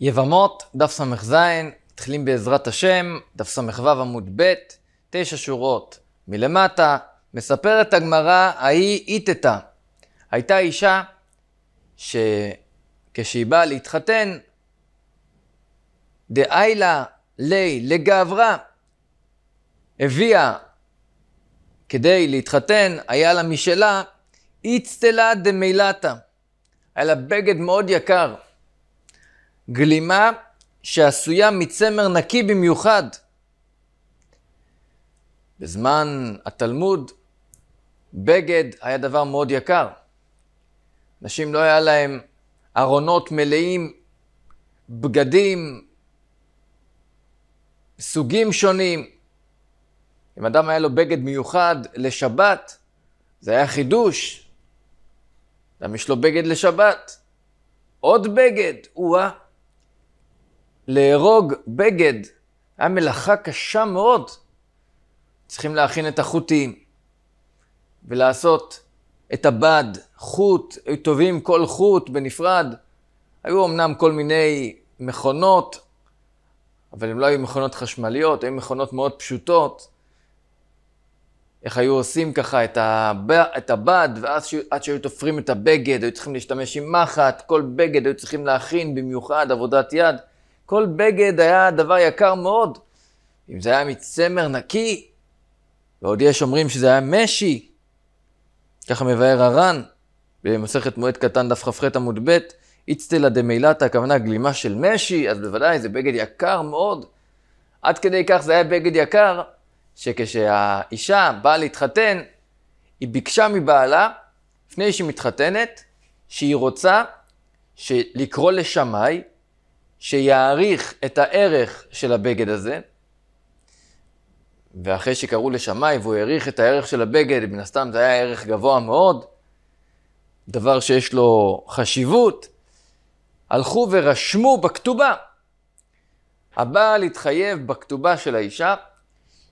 יבמות, דף ס"ז, מתחילים בעזרת השם, דף ס"ו עמוד ב', תשע שורות מלמטה, מספרת הגמרא, ההיא איתתה. הייתה אישה שכשהיא באה להתחתן, דאיילה לי לגברה, הביאה כדי להתחתן, היה לה משלה, איצטלה דמילתה. היה לה בגד מאוד יקר. גלימה שעשויה מצמר נקי במיוחד. בזמן התלמוד, בגד היה דבר מאוד יקר. אנשים לא היה להם ארונות מלאים בגדים, סוגים שונים. אם אדם היה לו בגד מיוחד לשבת, זה היה חידוש. גם יש לו בגד לשבת. עוד בגד, או-אה. לארוג בגד, היה מלאכה קשה מאוד. צריכים להכין את החוטים ולעשות את הבד, חוט, היו טובים כל חוט בנפרד. היו אמנם כל מיני מכונות, אבל הן לא היו מכונות חשמליות, היו מכונות מאוד פשוטות. איך היו עושים ככה את, הב... את הבד, ואז ש... עד שהיו תופרים את הבגד, היו צריכים להשתמש עם מחט, כל בגד היו צריכים להכין במיוחד עבודת יד. כל בגד היה דבר יקר מאוד. אם זה היה מצמר נקי, ועוד יש אומרים שזה היה משי, ככה מבאר הר"ן, במסכת מועד קטן דף כ"ח עמוד ב', איצטלה דמילתא, הכוונה גלימה של משי, אז בוודאי זה בגד יקר מאוד. עד כדי כך זה היה בגד יקר, שכשהאישה באה להתחתן, היא ביקשה מבעלה, לפני שהיא מתחתנת, שהיא רוצה לקרוא לשמאי שיעריך את הערך של הבגד הזה, ואחרי שקראו לשמאי והוא העריך את הערך של הבגד, מן הסתם זה היה ערך גבוה מאוד, דבר שיש לו חשיבות, הלכו ורשמו בכתובה. הבעל התחייב בכתובה של האישה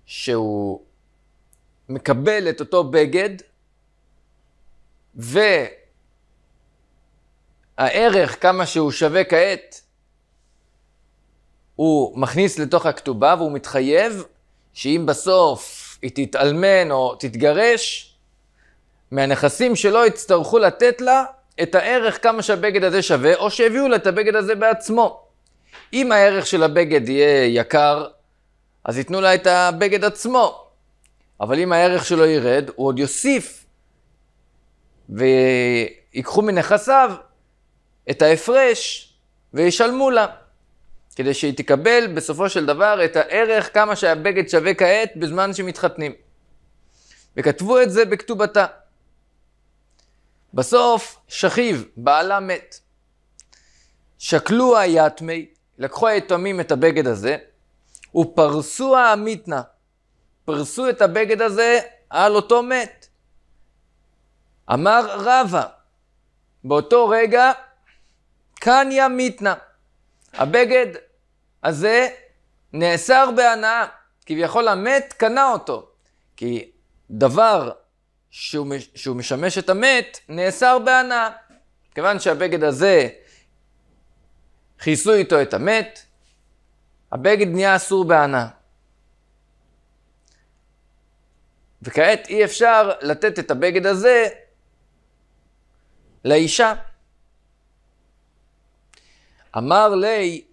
שהוא מקבל את אותו בגד, והערך, כמה שהוא שווה כעת, הוא מכניס לתוך הכתובה והוא מתחייב שאם בסוף היא תתאלמן או תתגרש, מהנכסים שלו יצטרכו לתת לה את הערך כמה שהבגד הזה שווה, או שהביאו לה את הבגד הזה בעצמו. אם הערך של הבגד יהיה יקר, אז ייתנו לה את הבגד עצמו. אבל אם הערך שלו ירד, הוא עוד יוסיף ויקחו מנכסיו את ההפרש וישלמו לה. כדי שהיא תקבל בסופו של דבר את הערך כמה שהבגד שווה כעת בזמן שמתחתנים. וכתבו את זה בכתובתה. בסוף שכיב, בעלה מת. שקלו היתמי, לקחו היתומים את הבגד הזה, ופרסו האמיתנה. פרסו את הבגד הזה על אותו מת. אמר רבא, באותו רגע, קניה מיתנה. הבגד הזה נאסר בהנאה, כביכול המת קנה אותו, כי דבר שהוא, שהוא משמש את המת נאסר בהנאה. כיוון שהבגד הזה כיסו איתו את המת, הבגד נהיה אסור בהנאה. וכעת אי אפשר לתת את הבגד הזה לאישה. אמר לי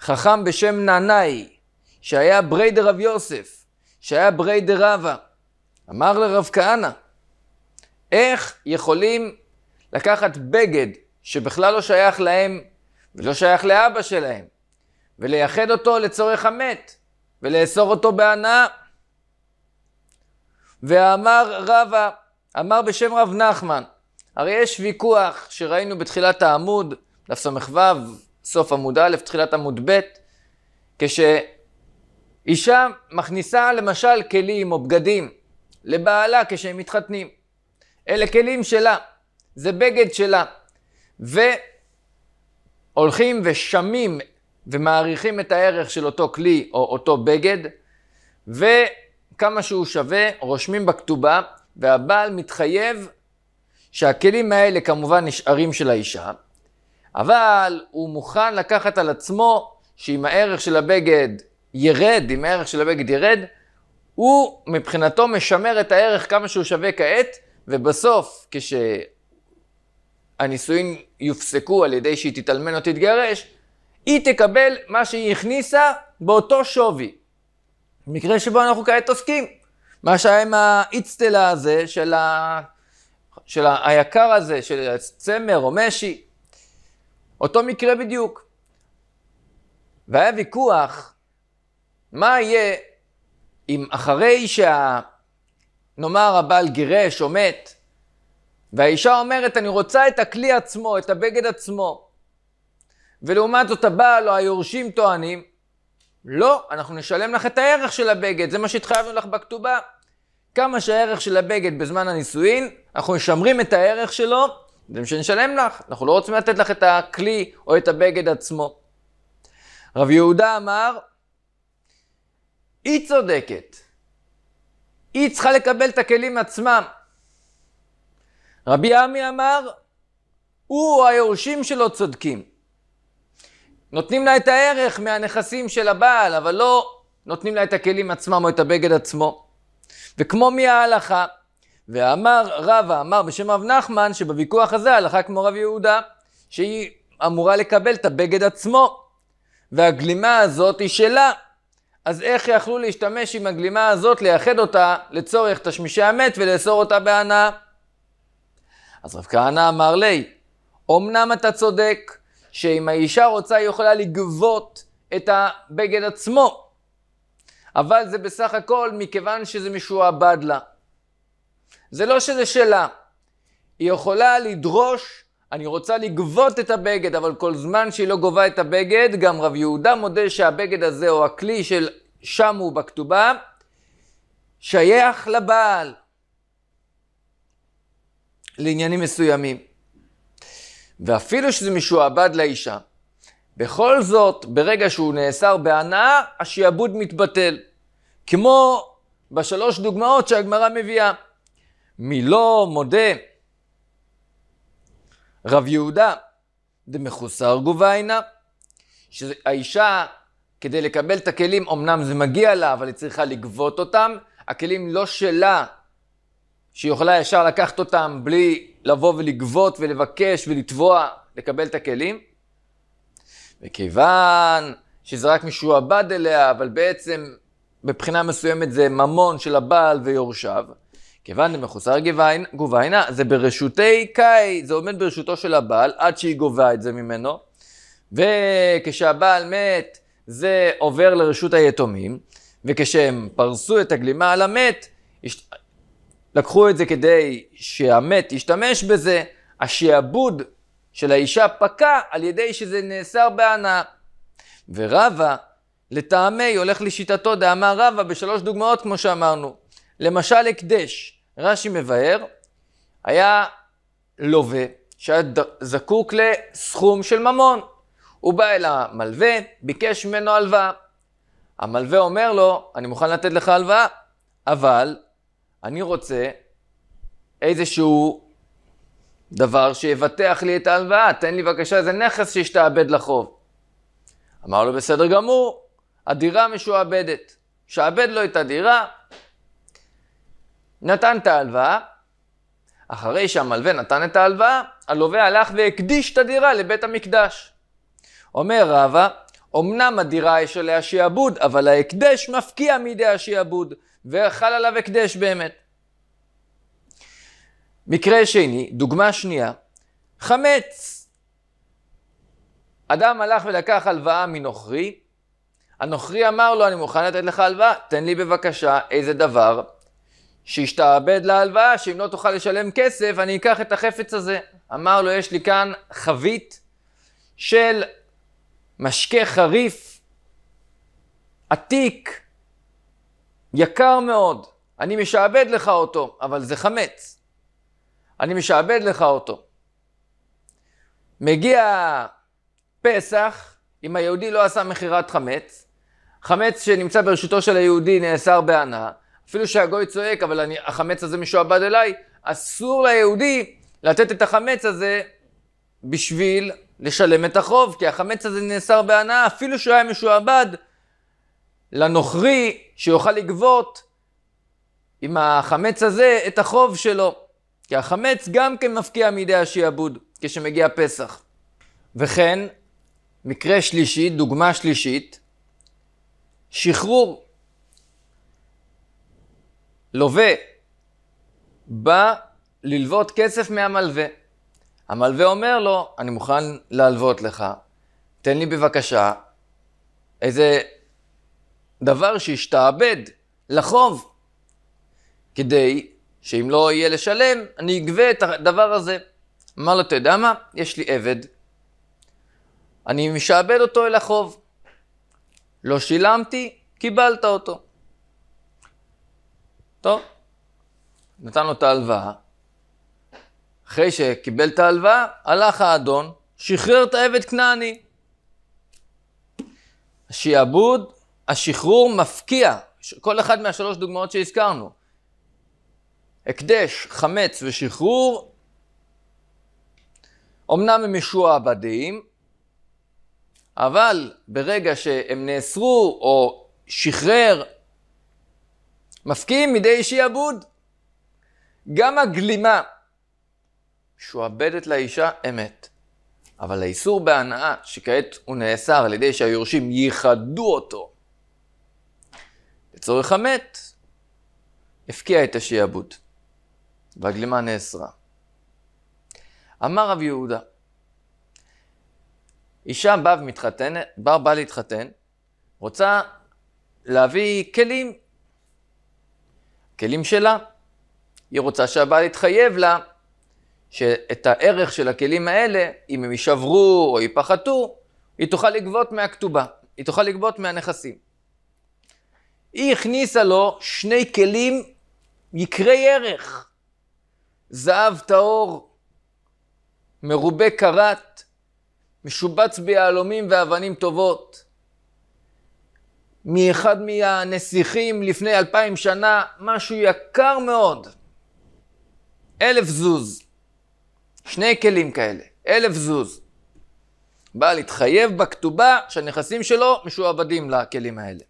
חכם בשם נענאי, שהיה ברי דרב יוסף, שהיה ברי דרבה, אמר לרב כהנא, איך יכולים לקחת בגד שבכלל לא שייך להם ולא שייך לאבא שלהם, ולייחד אותו לצורך המת, ולאסור אותו בהנאה. ואמר רבה, אמר בשם רב נחמן, הרי יש ויכוח שראינו בתחילת העמוד, דף ס"ו, סוף עמוד א', תחילת עמוד ב', כשאישה מכניסה למשל כלים או בגדים לבעלה כשהם מתחתנים. אלה כלים שלה, זה בגד שלה. והולכים ושמים ומעריכים את הערך של אותו כלי או אותו בגד, וכמה שהוא שווה, רושמים בכתובה, והבעל מתחייב שהכלים האלה כמובן נשארים של האישה, אבל הוא מוכן לקחת על עצמו שאם הערך של הבגד ירד, אם הערך של הבגד ירד, הוא מבחינתו משמר את הערך כמה שהוא שווה כעת, ובסוף, כשהנישואין יופסקו על ידי שהיא תתאלמן או תתגרש, היא תקבל מה שהיא הכניסה באותו שווי. מקרה שבו אנחנו כעת עוסקים. מה שהיה עם האיצטלה הזה של, ה... של ה... היקר הזה, של הצמר או משי. אותו מקרה בדיוק. והיה ויכוח מה יהיה אם אחרי שה... נאמר הבעל גירש או מת, והאישה אומרת, אני רוצה את הכלי עצמו, את הבגד עצמו. ולעומת זאת הבעל או היורשים טוענים, לא, אנחנו נשלם לך את הערך של הבגד, זה מה שהתחייבנו לך בכתובה. כמה שהערך של הבגד בזמן הנישואין, אנחנו משמרים את הערך שלו זה שנשלם לך, אנחנו לא רוצים לתת לך את הכלי או את הבגד עצמו. רב יהודה אמר, היא צודקת, היא צריכה לקבל את הכלים עצמם. רבי עמי אמר, הוא היורשים שלו צודקים. נותנים לה את הערך מהנכסים של הבעל, אבל לא נותנים לה את הכלים עצמם או את הבגד עצמו. וכמו מההלכה, ואמר רבא, אמר בשם רב נחמן, שבוויכוח הזה הלכה כמו רב יהודה, שהיא אמורה לקבל את הבגד עצמו, והגלימה הזאת היא שלה. אז איך יכלו להשתמש עם הגלימה הזאת, לייחד אותה לצורך תשמישי המת ולאסור אותה בהנאה? אז רב כהנא אמר לי, אמנם אתה צודק, שאם האישה רוצה היא יכולה לגבות את הבגד עצמו, אבל זה בסך הכל מכיוון שזה משועבד לה. זה לא שזה שלה. היא יכולה לדרוש, אני רוצה לגבות את הבגד, אבל כל זמן שהיא לא גובה את הבגד, גם רב יהודה מודה שהבגד הזה, או הכלי של שם הוא בכתובה, שייך לבעל. לעניינים מסוימים. ואפילו שזה משועבד לאישה, בכל זאת, ברגע שהוא נאסר בהנאה, השיעבוד מתבטל. כמו בשלוש דוגמאות שהגמרא מביאה. מי לא מודה. רב יהודה, דמחוסר עינה, שהאישה, כדי לקבל את הכלים, אמנם זה מגיע לה, אבל היא צריכה לגבות אותם. הכלים לא שלה, שהיא יכולה ישר לקחת אותם בלי לבוא ולגבות ולבקש ולתבוע, לקבל את הכלים. וכיוון שזה רק משועבד אליה, אבל בעצם מבחינה מסוימת זה ממון של הבעל ויורשיו, כיוון דמחוסר גוביינה, זה ברשותי קאי, זה עומד ברשותו של הבעל עד שהיא גובה את זה ממנו. וכשהבעל מת, זה עובר לרשות היתומים, וכשהם פרסו את הגלימה על המת, יש... לקחו את זה כדי שהמת ישתמש בזה, השעבוד של האישה פקע על ידי שזה נאסר בהנאה. ורבה, לטעמי, הולך לשיטתו דאמר רבה בשלוש דוגמאות כמו שאמרנו. למשל הקדש, רש"י מבאר, היה לווה שהיה זקוק לסכום של ממון. הוא בא אל המלווה, ביקש ממנו הלוואה. המלווה אומר לו, אני מוכן לתת לך הלוואה, אבל אני רוצה איזשהו דבר שיבטח לי את ההלוואה, תן לי בבקשה איזה נכס שישתעבד לחוב. אמר לו, בסדר גמור, הדירה משועבדת. שעבד לו את הדירה, נתן את ההלוואה, אחרי שהמלווה נתן את ההלוואה, הלווה הלך והקדיש את הדירה לבית המקדש. אומר רבא, אמנם הדירה יש עליה שיעבוד, אבל ההקדש מפקיע מידי השיעבוד, וחל עליו הקדש באמת. מקרה שני, דוגמה שנייה, חמץ. אדם הלך ולקח הלוואה מנוכרי, הנוכרי אמר לו, אני מוכן לתת לך הלוואה, תן לי בבקשה איזה דבר שישתעבד להלוואה, שאם לא תוכל לשלם כסף, אני אקח את החפץ הזה. אמר לו, יש לי כאן חבית של משקה חריף, עתיק, יקר מאוד. אני משעבד לך אותו, אבל זה חמץ. אני משעבד לך אותו. מגיע פסח, אם היהודי לא עשה מכירת חמץ, חמץ שנמצא ברשותו של היהודי נאסר בהנאה, אפילו שהגוי צועק, אבל אני, החמץ הזה משועבד אליי, אסור ליהודי לתת את החמץ הזה בשביל לשלם את החוב, כי החמץ הזה נאסר בהנאה, אפילו שהוא היה משועבד לנוכרי שיוכל לגבות עם החמץ הזה את החוב שלו. כי החמץ גם כן מפקיע מידי השיעבוד כשמגיע פסח. וכן, מקרה שלישי, דוגמה שלישית, שחרור לווה בא ללוות כסף מהמלווה. המלווה אומר לו, אני מוכן להלוות לך, תן לי בבקשה איזה דבר שישתעבד לחוב, כדי שאם לא יהיה לשלם, אני אגבה את הדבר הזה. אמר לו, אתה יודע מה? יש לי עבד. אני משעבד אותו אל החוב. לא שילמתי, קיבלת אותו. טוב, נתן לו את ההלוואה. אחרי שקיבל את ההלוואה, הלך האדון, שחרר את העבד כנעני. השעבוד, השחרור מפקיע. כל אחד מהשלוש דוגמאות שהזכרנו. הקדש, חמץ ושחרור, אמנם הם משועבדים, אבל ברגע שהם נאסרו או שחרר מפקיעים מידי שיעבוד. גם הגלימה שועבדת לאישה אמת, אבל האיסור בהנאה שכעת הוא נאסר על ידי שהיורשים ייחדו אותו לצורך המת, הפקיע את השיעבוד, והגלימה נאסרה. אמר רב יהודה, אישה באה ומתחתנת, בא, בא להתחתן, רוצה להביא כלים כלים שלה. היא רוצה שהבעל יתחייב לה שאת הערך של הכלים האלה, אם הם יישברו או ייפחתו, היא תוכל לגבות מהכתובה, היא תוכל לגבות מהנכסים. היא הכניסה לו שני כלים יקרי ערך, זהב טהור, מרובה קרת, משובץ ביהלומים ואבנים טובות. מאחד מהנסיכים לפני אלפיים שנה, משהו יקר מאוד. אלף זוז. שני כלים כאלה, אלף זוז. בא להתחייב בכתובה שהנכסים שלו משועבדים לכלים האלה.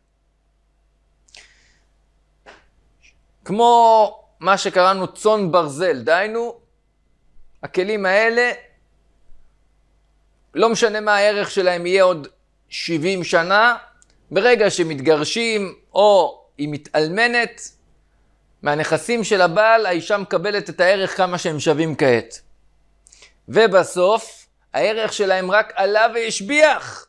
כמו מה שקראנו צאן ברזל, דהיינו, הכלים האלה, לא משנה מה הערך שלהם יהיה עוד 70 שנה, ברגע שמתגרשים או היא מתאלמנת, מהנכסים של הבעל האישה מקבלת את הערך כמה שהם שווים כעת. ובסוף, הערך שלהם רק עלה והשביח.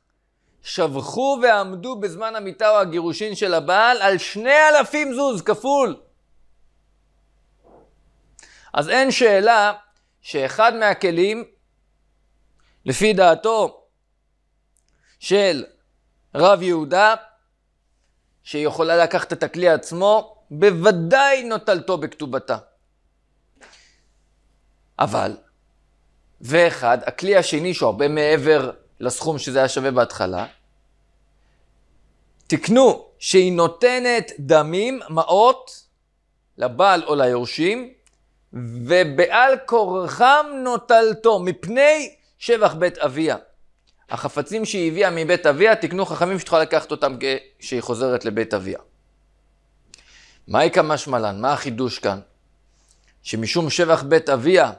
שבחו ועמדו בזמן המיטה או הגירושין של הבעל על שני אלפים זוז, כפול. אז אין שאלה שאחד מהכלים, לפי דעתו של רב יהודה, שיכולה לקחת את הכלי עצמו, בוודאי נוטלתו בכתובתה. אבל, ואחד, הכלי השני שהוא הרבה מעבר לסכום שזה היה שווה בהתחלה, תקנו שהיא נותנת דמים, מעות, לבעל או ליורשים, ובעל כורחם נוטלתו מפני שבח בית אביה. החפצים שהיא הביאה מבית אביה, תקנו חכמים שתוכל לקחת אותם כשהיא חוזרת לבית אביה. מהי כמשמלן? מה החידוש כאן? שמשום שבח בית אביה,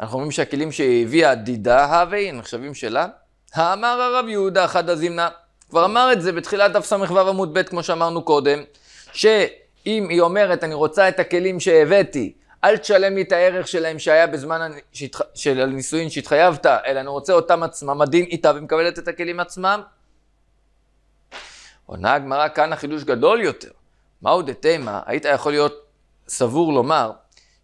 אנחנו אומרים שהכלים שהיא הביאה, דידה הווי, נחשבים שלה. האמר הרב יהודה חד זימנה, כבר אמר את זה בתחילת דף ס"ו עמוד ב', כמו שאמרנו קודם, שאם היא אומרת, אני רוצה את הכלים שהבאתי, אל תשלם לי את הערך שלהם שהיה בזמן שהתח... של הנישואין שהתחייבת, אלא אני רוצה אותם עצמם, הדין איתה ומקבלת את הכלים עצמם. עונה הגמרא כאן החידוש גדול יותר. מהו דתימה? היית יכול להיות סבור לומר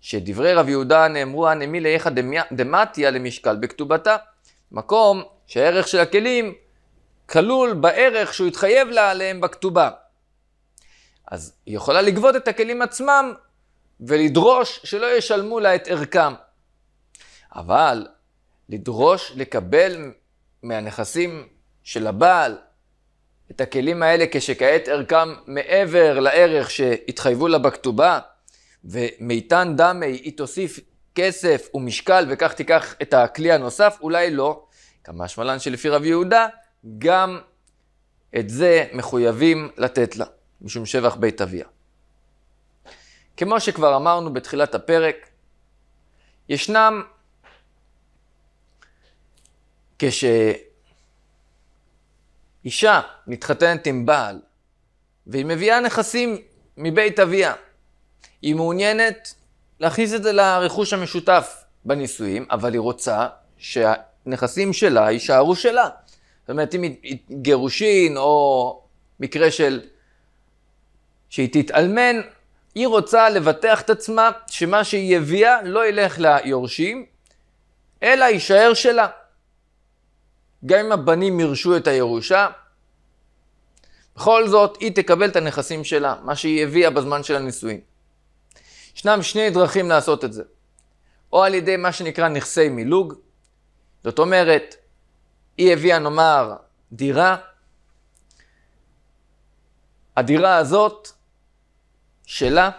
שדברי רב יהודה נאמרו הנמי לאיך דמתיה למשקל בכתובתה. מקום שהערך של הכלים כלול בערך שהוא התחייב לה עליהם בכתובה. אז היא יכולה לגבות את הכלים עצמם ולדרוש שלא ישלמו לה את ערכם. אבל לדרוש לקבל מהנכסים של הבעל את הכלים האלה כשכעת ערכם מעבר לערך שהתחייבו לה בכתובה, ומיתן דמי היא תוסיף כסף ומשקל וכך תיקח את הכלי הנוסף, אולי לא. כמה שמלן שלפי רב יהודה, גם את זה מחויבים לתת לה, משום שבח בית אביה. כמו שכבר אמרנו בתחילת הפרק, ישנם, כשאישה מתחתנת עם בעל והיא מביאה נכסים מבית אביה, היא מעוניינת להכניס את זה לרכוש המשותף בנישואים, אבל היא רוצה שהנכסים שלה יישארו שלה. זאת אומרת, אם היא גירושין או מקרה של שהיא תתאלמן, היא רוצה לבטח את עצמה שמה שהיא הביאה לא ילך ליורשים, אלא יישאר שלה. גם אם הבנים ירשו את הירושה, בכל זאת היא תקבל את הנכסים שלה, מה שהיא הביאה בזמן של הנישואין. ישנם שני דרכים לעשות את זה, או על ידי מה שנקרא נכסי מילוג, זאת אומרת, היא הביאה נאמר דירה, הדירה הזאת שלה,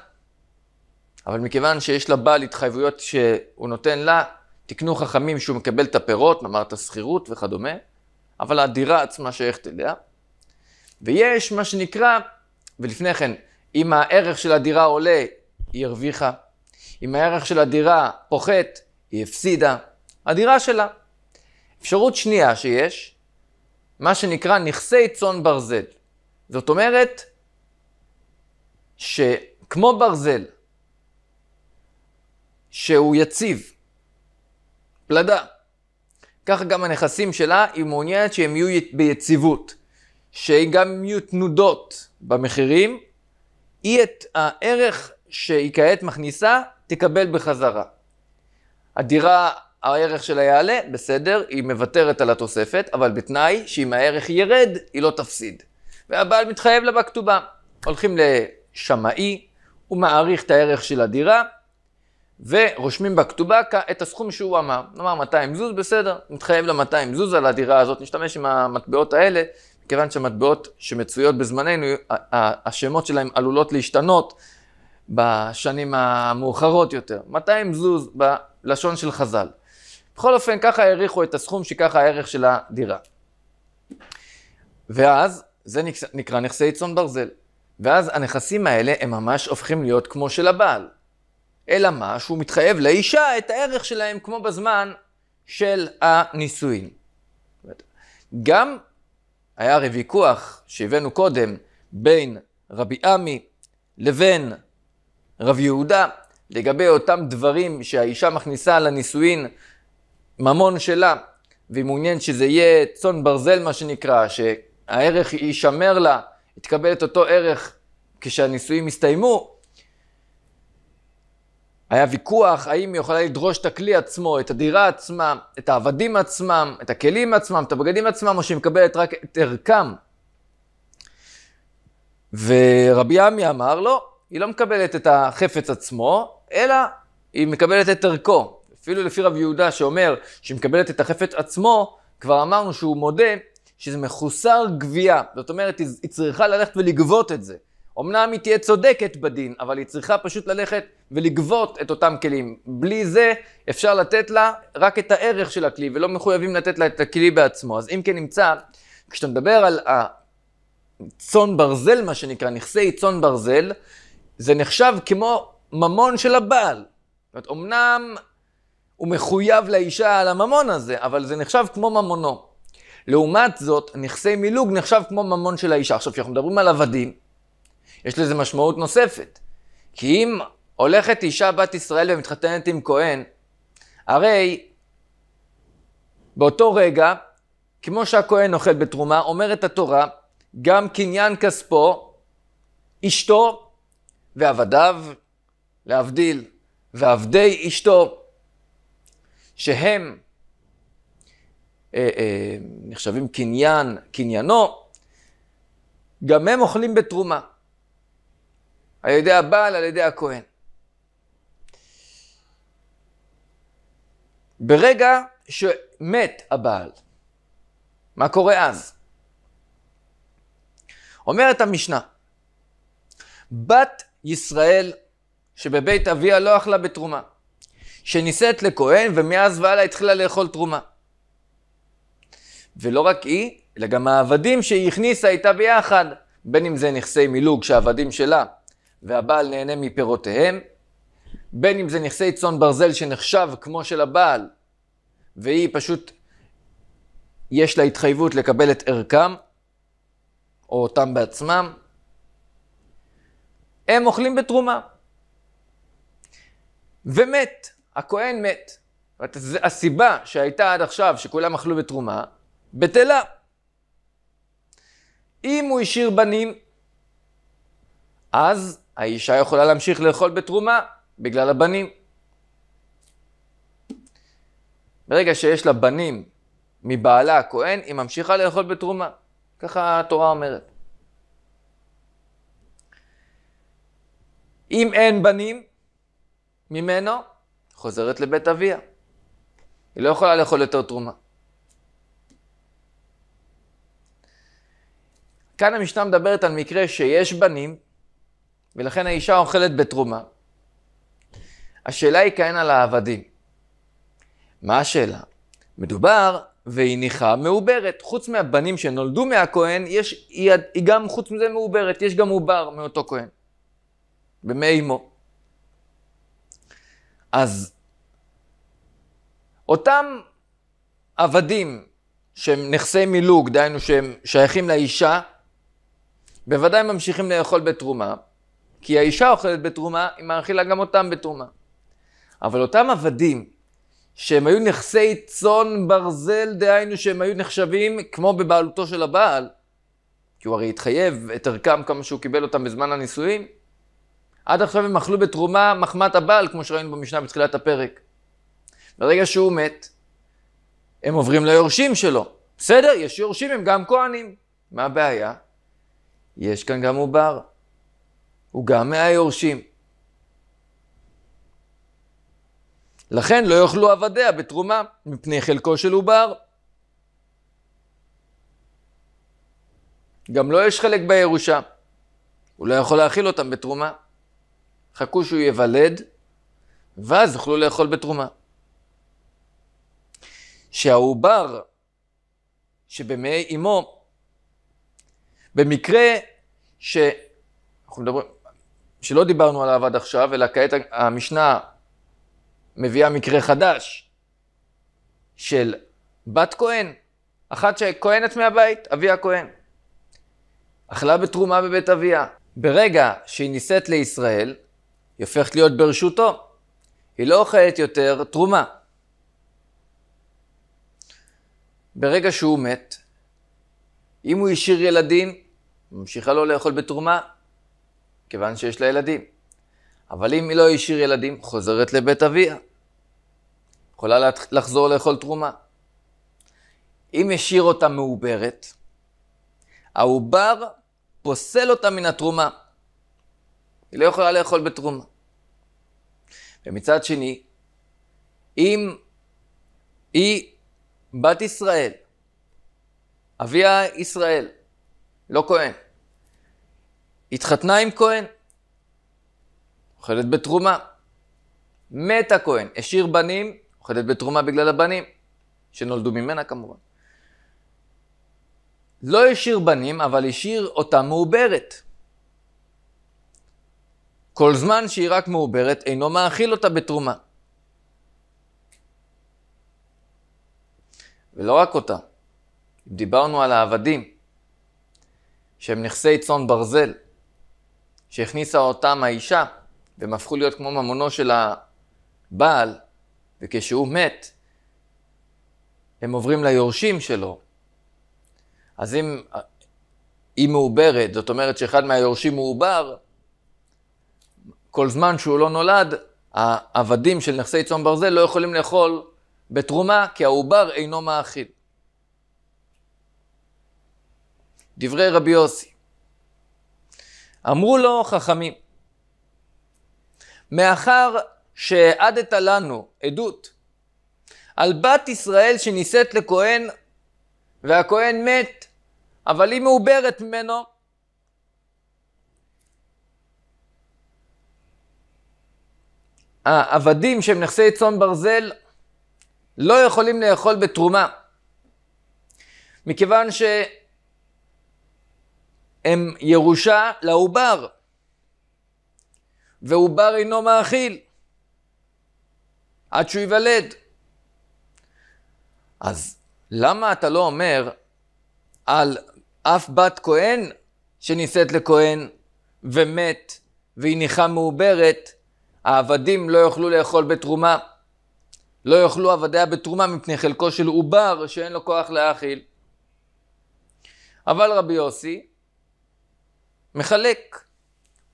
אבל מכיוון שיש לבעל התחייבויות שהוא נותן לה, תקנו חכמים שהוא מקבל את הפירות, נאמר את השכירות וכדומה, אבל הדירה עצמה שייכת אליה. ויש מה שנקרא, ולפני כן, אם הערך של הדירה עולה, היא הרוויחה. אם הערך של הדירה פוחת, היא הפסידה. הדירה שלה. אפשרות שנייה שיש, מה שנקרא נכסי צאן ברזל. זאת אומרת, שכמו ברזל, שהוא יציב, פלדה, ככה גם הנכסים שלה, היא מעוניינת שהם יהיו ביציבות, שגם יהיו תנודות במחירים, היא את הערך שהיא כעת מכניסה, תקבל בחזרה. הדירה, הערך שלה יעלה, בסדר, היא מוותרת על התוספת, אבל בתנאי שאם הערך ירד, היא לא תפסיד. והבעל מתחייב לה בכתובה. הולכים שמאי, הוא מעריך את הערך של הדירה, ורושמים בכתובה את הסכום שהוא אמר. נאמר 200 זוז, בסדר, מתחייב ל-200 זוז על הדירה הזאת, נשתמש עם המטבעות האלה, מכיוון שהמטבעות שמצויות בזמננו, השמות שלהן עלולות להשתנות בשנים המאוחרות יותר. 200 זוז בלשון של חז"ל. בכל אופן, ככה העריכו את הסכום שככה הערך של הדירה. ואז, זה נקרא נכסי צאן ברזל. ואז הנכסים האלה הם ממש הופכים להיות כמו של הבעל. אלא מה? שהוא מתחייב לאישה את הערך שלהם כמו בזמן של הנישואין. גם היה הרי ויכוח שהבאנו קודם בין רבי עמי לבין רב יהודה לגבי אותם דברים שהאישה מכניסה לנישואין ממון שלה, והיא מעוניינת שזה יהיה צאן ברזל מה שנקרא, שהערך יישמר לה תקבל את אותו ערך כשהנישואים הסתיימו. היה ויכוח האם היא יכולה לדרוש את הכלי עצמו, את הדירה עצמה, את העבדים עצמם, את הכלים עצמם, את הבגדים עצמם, או שהיא מקבלת רק את ערכם. ורבי עמי אמר לו, לא, היא לא מקבלת את החפץ עצמו, אלא היא מקבלת את ערכו. אפילו לפי רב יהודה שאומר שהיא מקבלת את החפץ עצמו, כבר אמרנו שהוא מודה שזה מחוסר גבייה, זאת אומרת, היא צריכה ללכת ולגבות את זה. אמנם היא תהיה צודקת בדין, אבל היא צריכה פשוט ללכת ולגבות את אותם כלים. בלי זה אפשר לתת לה רק את הערך של הכלי, ולא מחויבים לתת לה את הכלי בעצמו. אז אם כן נמצא, כשאתה מדבר על צאן ברזל, מה שנקרא, נכסי צאן ברזל, זה נחשב כמו ממון של הבעל. זאת אומרת, אמנם הוא מחויב לאישה על הממון הזה, אבל זה נחשב כמו ממונו. לעומת זאת, נכסי מילוג נחשב כמו ממון של האישה. עכשיו, כשאנחנו מדברים על עבדים, יש לזה משמעות נוספת. כי אם הולכת אישה בת ישראל ומתחתנת עם כהן, הרי באותו רגע, כמו שהכהן אוכל בתרומה, אומרת התורה, גם קניין כספו, אשתו ועבדיו, להבדיל, ועבדי אשתו, שהם אה, אה, נחשבים קניין, קניינו, גם הם אוכלים בתרומה. על ידי הבעל, על ידי הכהן. ברגע שמת הבעל, מה קורה אז? אומרת המשנה, בת ישראל שבבית אביה לא אכלה בתרומה, שנישאת לכהן ומאז והלאה התחילה לאכול תרומה. ולא רק היא, אלא גם העבדים שהיא הכניסה איתה ביחד, בין אם זה נכסי מילוג שהעבדים שלה והבעל נהנה מפירותיהם, בין אם זה נכסי צאן ברזל שנחשב כמו של הבעל, והיא פשוט, יש לה התחייבות לקבל את ערכם, או אותם בעצמם, הם אוכלים בתרומה. ומת, הכהן מת. הסיבה שהייתה עד עכשיו שכולם אכלו בתרומה, בטלה. אם הוא השאיר בנים, אז האישה יכולה להמשיך לאכול בתרומה בגלל הבנים. ברגע שיש לה בנים מבעלה הכהן, היא ממשיכה לאכול בתרומה. ככה התורה אומרת. אם אין בנים ממנו, חוזרת לבית אביה. היא לא יכולה לאכול יותר תרומה. כאן המשנה מדברת על מקרה שיש בנים, ולכן האישה אוכלת בתרומה. השאלה היא כהנה לעבדים. מה השאלה? מדובר והניחה מעוברת. חוץ מהבנים שנולדו מהכהן, יש, היא, היא גם, חוץ מזה מעוברת, יש גם עובר מאותו כהן. במי אמו. אז אותם עבדים שהם נכסי מילוג, דהיינו שהם שייכים לאישה, בוודאי ממשיכים לאכול בתרומה, כי האישה אוכלת בתרומה, היא מאכילה גם אותם בתרומה. אבל אותם עבדים, שהם היו נכסי צאן ברזל, דהיינו שהם היו נחשבים כמו בבעלותו של הבעל, כי הוא הרי התחייב את ערכם כמה שהוא קיבל אותם בזמן הנישואים, עד עכשיו הם אכלו בתרומה מחמת הבעל, כמו שראינו במשנה בתחילת הפרק. ברגע שהוא מת, הם עוברים ליורשים שלו. בסדר, יש יורשים, הם גם כהנים. מה הבעיה? יש כאן גם עובר. הוא גם מהיורשים. לכן לא יאכלו עבדיה בתרומה, מפני חלקו של עובר. גם לו לא יש חלק בירושה. הוא לא יכול להאכיל אותם בתרומה. חכו שהוא יוולד, ואז יוכלו לאכול בתרומה. שהעובר שבמעי אמו במקרה שאנחנו מדברים, שלא דיברנו עליו עד עכשיו, אלא כעת המשנה מביאה מקרה חדש של בת כהן, אחת שכהנת מהבית, אביה כהן. אכלה בתרומה בבית אביה. ברגע שהיא נישאת לישראל, היא הופכת להיות ברשותו. היא לא אוכלת יותר תרומה. ברגע שהוא מת, אם הוא השאיר ילדים, ממשיכה לא לאכול בתרומה, כיוון שיש לה ילדים. אבל אם היא לא השאיר ילדים, חוזרת לבית אביה. יכולה לחזור לאכול תרומה. אם השאיר אותה מעוברת, העובר פוסל אותה מן התרומה. היא לא יכולה לאכול בתרומה. ומצד שני, אם היא בת ישראל, אביה ישראל, לא כהן. התחתנה עם כהן, אוכלת בתרומה. מת הכהן, השאיר בנים, אוכלת בתרומה בגלל הבנים, שנולדו ממנה כמובן. לא השאיר בנים, אבל השאיר אותה מעוברת. כל זמן שהיא רק מעוברת, אינו מאכיל אותה בתרומה. ולא רק אותה, דיברנו על העבדים. שהם נכסי צאן ברזל, שהכניסה אותם האישה, והם הפכו להיות כמו ממונו של הבעל, וכשהוא מת, הם עוברים ליורשים שלו. אז אם היא מעוברת, זאת אומרת שאחד מהיורשים מעובר, כל זמן שהוא לא נולד, העבדים של נכסי צאן ברזל לא יכולים לאכול בתרומה, כי העובר אינו מאכיל. דברי רבי יוסי. אמרו לו חכמים, מאחר שהעדת לנו עדות על בת ישראל שנישאת לכהן והכהן מת, אבל היא מעוברת ממנו. העבדים שהם נכסי צאן ברזל לא יכולים לאכול בתרומה, מכיוון ש... הם ירושה לעובר, ועובר אינו מאכיל עד שהוא ייוולד. אז למה אתה לא אומר על אף בת כהן שנישאת לכהן ומת והיא ניחה מעוברת, העבדים לא יוכלו לאכול בתרומה. לא יאכלו עבדיה בתרומה מפני חלקו של עובר שאין לו כוח להאכיל. אבל רבי יוסי מחלק.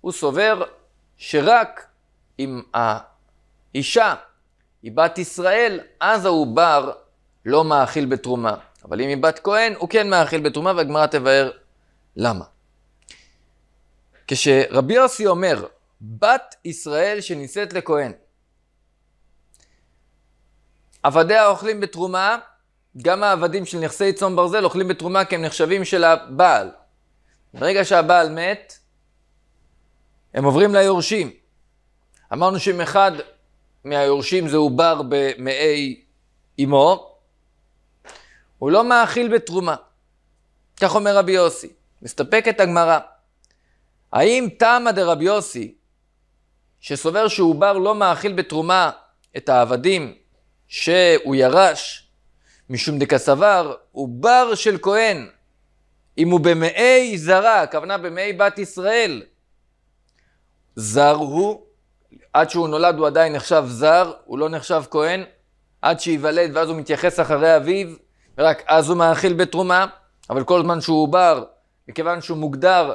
הוא סובר שרק אם האישה היא בת ישראל, אז העובר לא מאכיל בתרומה. אבל אם היא בת כהן, הוא כן מאכיל בתרומה, והגמרא תבהר למה. כשרבי יוסי אומר, בת ישראל שנישאת לכהן, עבדיה אוכלים בתרומה, גם העבדים של נכסי צאן ברזל אוכלים בתרומה כי הם נחשבים של הבעל. ברגע שהבעל מת, הם עוברים ליורשים. אמרנו שאם אחד מהיורשים זה עובר במעי אמו, הוא לא מאכיל בתרומה. כך אומר רבי יוסי, מסתפקת הגמרא. האם תמה דרבי יוסי, שסובר שעובר לא מאכיל בתרומה את העבדים שהוא ירש, משום דקסבר, עובר של כהן אם הוא במעי זרה, הכוונה במעי בת ישראל. זר הוא, עד שהוא נולד הוא עדיין נחשב זר, הוא לא נחשב כהן, עד שייוולד ואז הוא מתייחס אחרי אביו, רק אז הוא מאכיל בתרומה, אבל כל זמן שהוא עובר, מכיוון שהוא מוגדר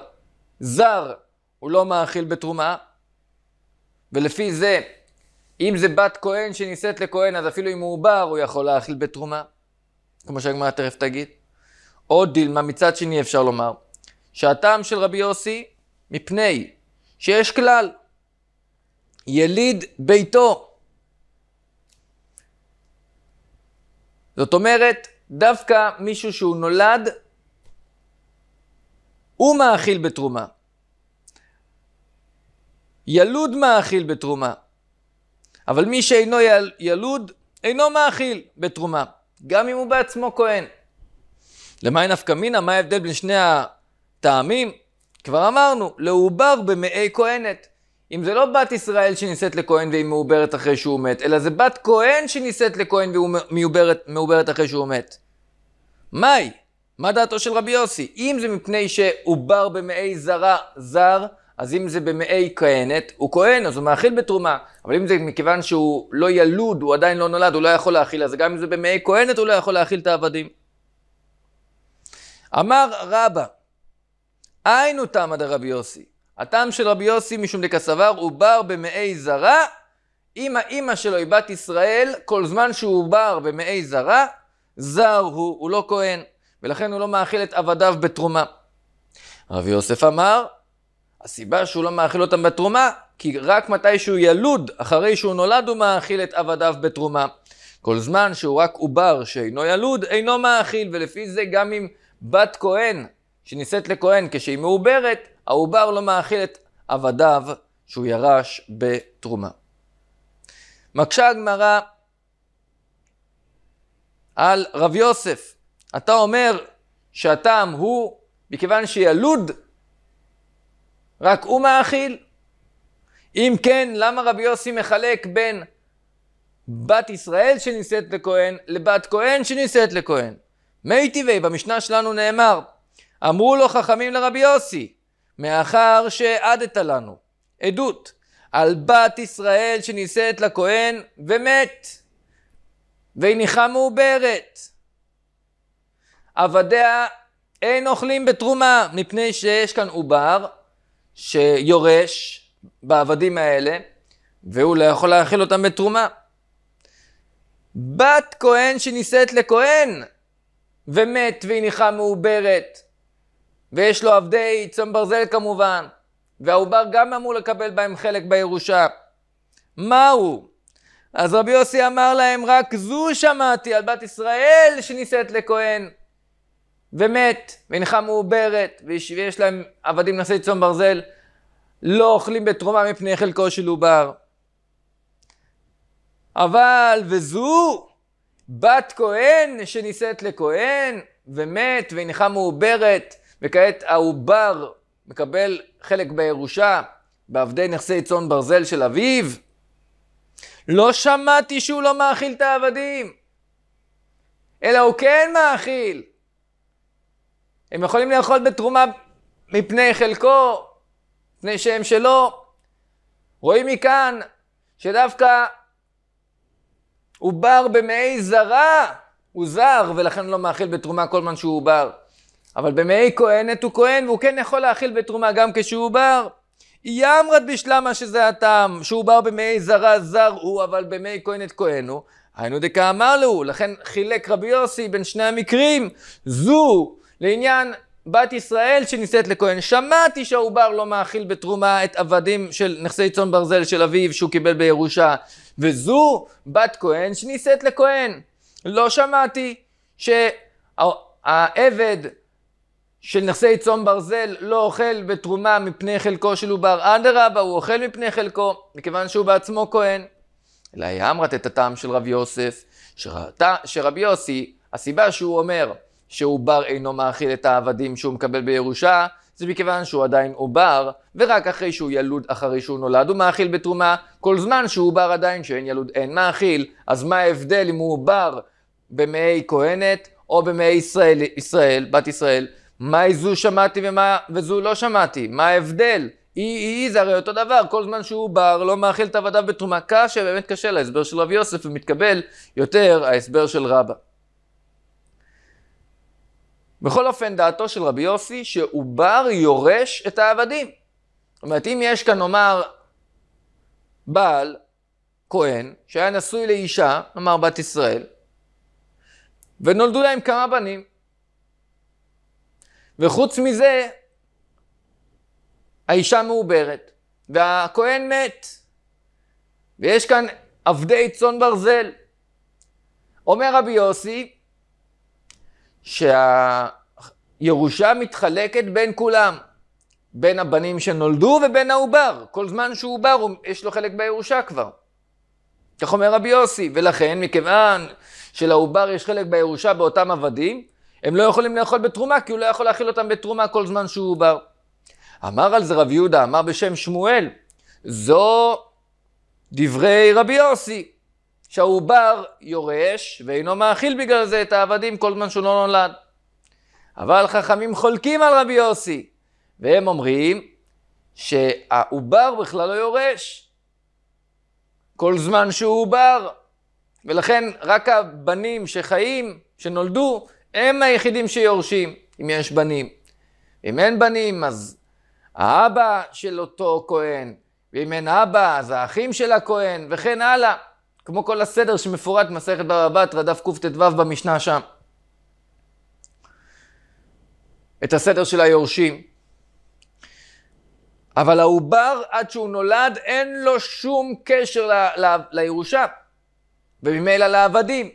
זר, הוא לא מאכיל בתרומה. ולפי זה, אם זה בת כהן שנישאת לכהן, אז אפילו אם הוא עובר, הוא יכול להאכיל בתרומה. כמו שהגמרא תכף תגיד. עוד דילמה, מצד שני אפשר לומר, שהטעם של רבי יוסי, מפני שיש כלל, יליד ביתו. זאת אומרת, דווקא מישהו שהוא נולד, הוא מאכיל בתרומה. ילוד מאכיל בתרומה. אבל מי שאינו יל, ילוד, אינו מאכיל בתרומה, גם אם הוא בעצמו כהן. למאי נפקא מינה, מה ההבדל בין שני הטעמים? כבר אמרנו, לעובר במעי כהנת. אם זה לא בת ישראל שנישאת לכהן והיא מעוברת אחרי שהוא מת, אלא זה בת כהן שנישאת לכהן והיא מעוברת, מעוברת אחרי שהוא מת. מהי? מה דעתו של רבי יוסי? אם זה מפני שעובר במעי זרה, זר, אז אם זה במעי כהנת, הוא כהן, אז הוא מאכיל בתרומה. אבל אם זה מכיוון שהוא לא ילוד, הוא עדיין לא נולד, הוא לא יכול להאכיל, אז גם אם זה במעי כהנת, הוא לא יכול להאכיל את העבדים. אמר רבא, היינו תמא דרבי יוסי. הטעם של רבי יוסי משום דקסבר עובר במעי זרה, אם האימא שלו היא בת ישראל, כל זמן שהוא עובר במעי זרה, זר הוא, הוא לא כהן, ולכן הוא לא מאכיל את עבדיו בתרומה. רבי יוסף אמר, הסיבה שהוא לא מאכיל אותם בתרומה, כי רק מתי שהוא ילוד, אחרי שהוא נולד, הוא מאכיל את עבדיו בתרומה. כל זמן שהוא רק עובר שאינו ילוד, אינו מאכיל, ולפי זה גם אם בת כהן שנישאת לכהן כשהיא מעוברת, העובר לא מאכיל את עבדיו שהוא ירש בתרומה. מקשה הגמרא על רב יוסף, אתה אומר שהטעם הוא מכיוון שילוד רק הוא מאכיל? אם כן, למה רבי יוסי מחלק בין בת ישראל שנישאת לכהן לבת כהן שנישאת לכהן? מי טבעי, במשנה שלנו נאמר, אמרו לו חכמים לרבי יוסי, מאחר שהעדת לנו עדות על בת ישראל שנישאת לכהן ומת, והניחה מעוברת. עבדיה אין אוכלים בתרומה, מפני שיש כאן עובר שיורש בעבדים האלה, והוא לא יכול להאכיל אותם בתרומה. בת כהן שנישאת לכהן, ומת ניחה מעוברת, ויש לו עבדי צום ברזל כמובן, והעובר גם אמור לקבל בהם חלק בירושה. מהו? אז רבי יוסי אמר להם, רק זו שמעתי על בת ישראל שנישאת לכהן, ומת, והנחה מעוברת, ויש להם עבדים נשאי צום ברזל, לא אוכלים בתרומה מפני חלקו של עובר. אבל, וזו, בת כהן שנישאת לכהן ומת והנחה מעוברת וכעת העובר מקבל חלק בירושה בעבדי נכסי צאן ברזל של אביו. לא שמעתי שהוא לא מאכיל את העבדים, אלא הוא כן מאכיל. הם יכולים לאכול בתרומה מפני חלקו, מפני שהם שלו. רואים מכאן שדווקא הוא בר במעי זרה, הוא זר, ולכן הוא לא מאכיל בתרומה כל זמן שהוא בר. אבל במעי כהנת הוא כהן, והוא כן יכול להאכיל בתרומה גם כשהוא עובר. ימרת בשלמה שזה הטעם, שהוא בר במעי זרה זר הוא, אבל במעי כהנת כהן הוא. היינו דקה אמר לו, לכן חילק רבי יוסי בין שני המקרים. זו לעניין בת ישראל שנישאת לכהן, שמעתי שהעובר לא מאכיל בתרומה את עבדים של נכסי צאן ברזל של אביו שהוא קיבל בירושה, וזו בת כהן שנישאת לכהן. לא שמעתי שהעבד של נכסי צאן ברזל לא אוכל בתרומה מפני חלקו של עובר, אדרבה הוא אוכל מפני חלקו, מכיוון שהוא בעצמו כהן. אלא היא אמרת את הטעם של רבי יוסף, שרבי יוסי, הסיבה שהוא אומר שעובר אינו מאכיל את העבדים שהוא מקבל בירושה, זה מכיוון שהוא עדיין עובר, ורק אחרי שהוא ילוד, אחרי שהוא נולד הוא מאכיל בתרומה, כל זמן שהוא עובר עדיין שאין ילוד אין מאכיל, אז מה ההבדל אם הוא עובר במעי כהנת או במעי ישראל, ישראל, בת ישראל? מהי זו שמעתי ומה, וזו לא שמעתי? מה ההבדל? אי אי זה הרי אותו דבר, כל זמן שהוא עובר לא מאכיל את עבדיו בתרומה קשה, באמת קשה להסבר של רבי יוסף ומתקבל יותר ההסבר של רבא. בכל אופן, דעתו של רבי יוסי שעובר יורש את העבדים. זאת אומרת, אם יש כאן, נאמר, בעל, כהן, שהיה נשוי לאישה, נאמר בת ישראל, ונולדו להם כמה בנים. וחוץ מזה, האישה מעוברת, והכהן מת, ויש כאן עבדי צאן ברזל. אומר רבי יוסי, שהירושה מתחלקת בין כולם, בין הבנים שנולדו ובין העובר. כל זמן שהוא עובר, יש לו חלק בירושה כבר. כך אומר רבי יוסי, ולכן מכיוון שלעובר יש חלק בירושה באותם עבדים, הם לא יכולים לאכול בתרומה כי הוא לא יכול להאכיל אותם בתרומה כל זמן שהוא עובר. אמר על זה רב יהודה, אמר בשם שמואל, זו דברי רבי יוסי, שהעובר יורש ואינו מאכיל בגלל זה את העבדים כל זמן שהוא לא נולד. אבל חכמים חולקים על רבי יוסי, והם אומרים שהעובר בכלל לא יורש. כל זמן שהוא עובר. ולכן רק הבנים שחיים, שנולדו, הם היחידים שיורשים, אם יש בנים. אם אין בנים, אז האבא של אותו כהן, ואם אין אבא, אז האחים של הכהן, וכן הלאה. כמו כל הסדר שמפורט במסכת בבא בתרא, דף קט"ו במשנה שם. את הסדר של היורשים. אבל העובר עד שהוא נולד אין לו שום קשר ל- ל- לירושה וממילא לעבדים.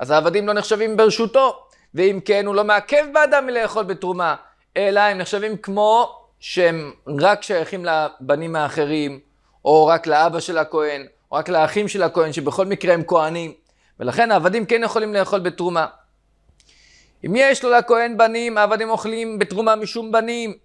אז העבדים לא נחשבים ברשותו, ואם כן הוא לא מעכב באדם מלאכול בתרומה, אלא הם נחשבים כמו שהם רק שייכים לבנים האחרים, או רק לאבא של הכהן, או רק לאחים של הכהן, שבכל מקרה הם כהנים, ולכן העבדים כן יכולים לאכול בתרומה. אם יש לו לכהן בנים, העבדים אוכלים בתרומה משום בנים.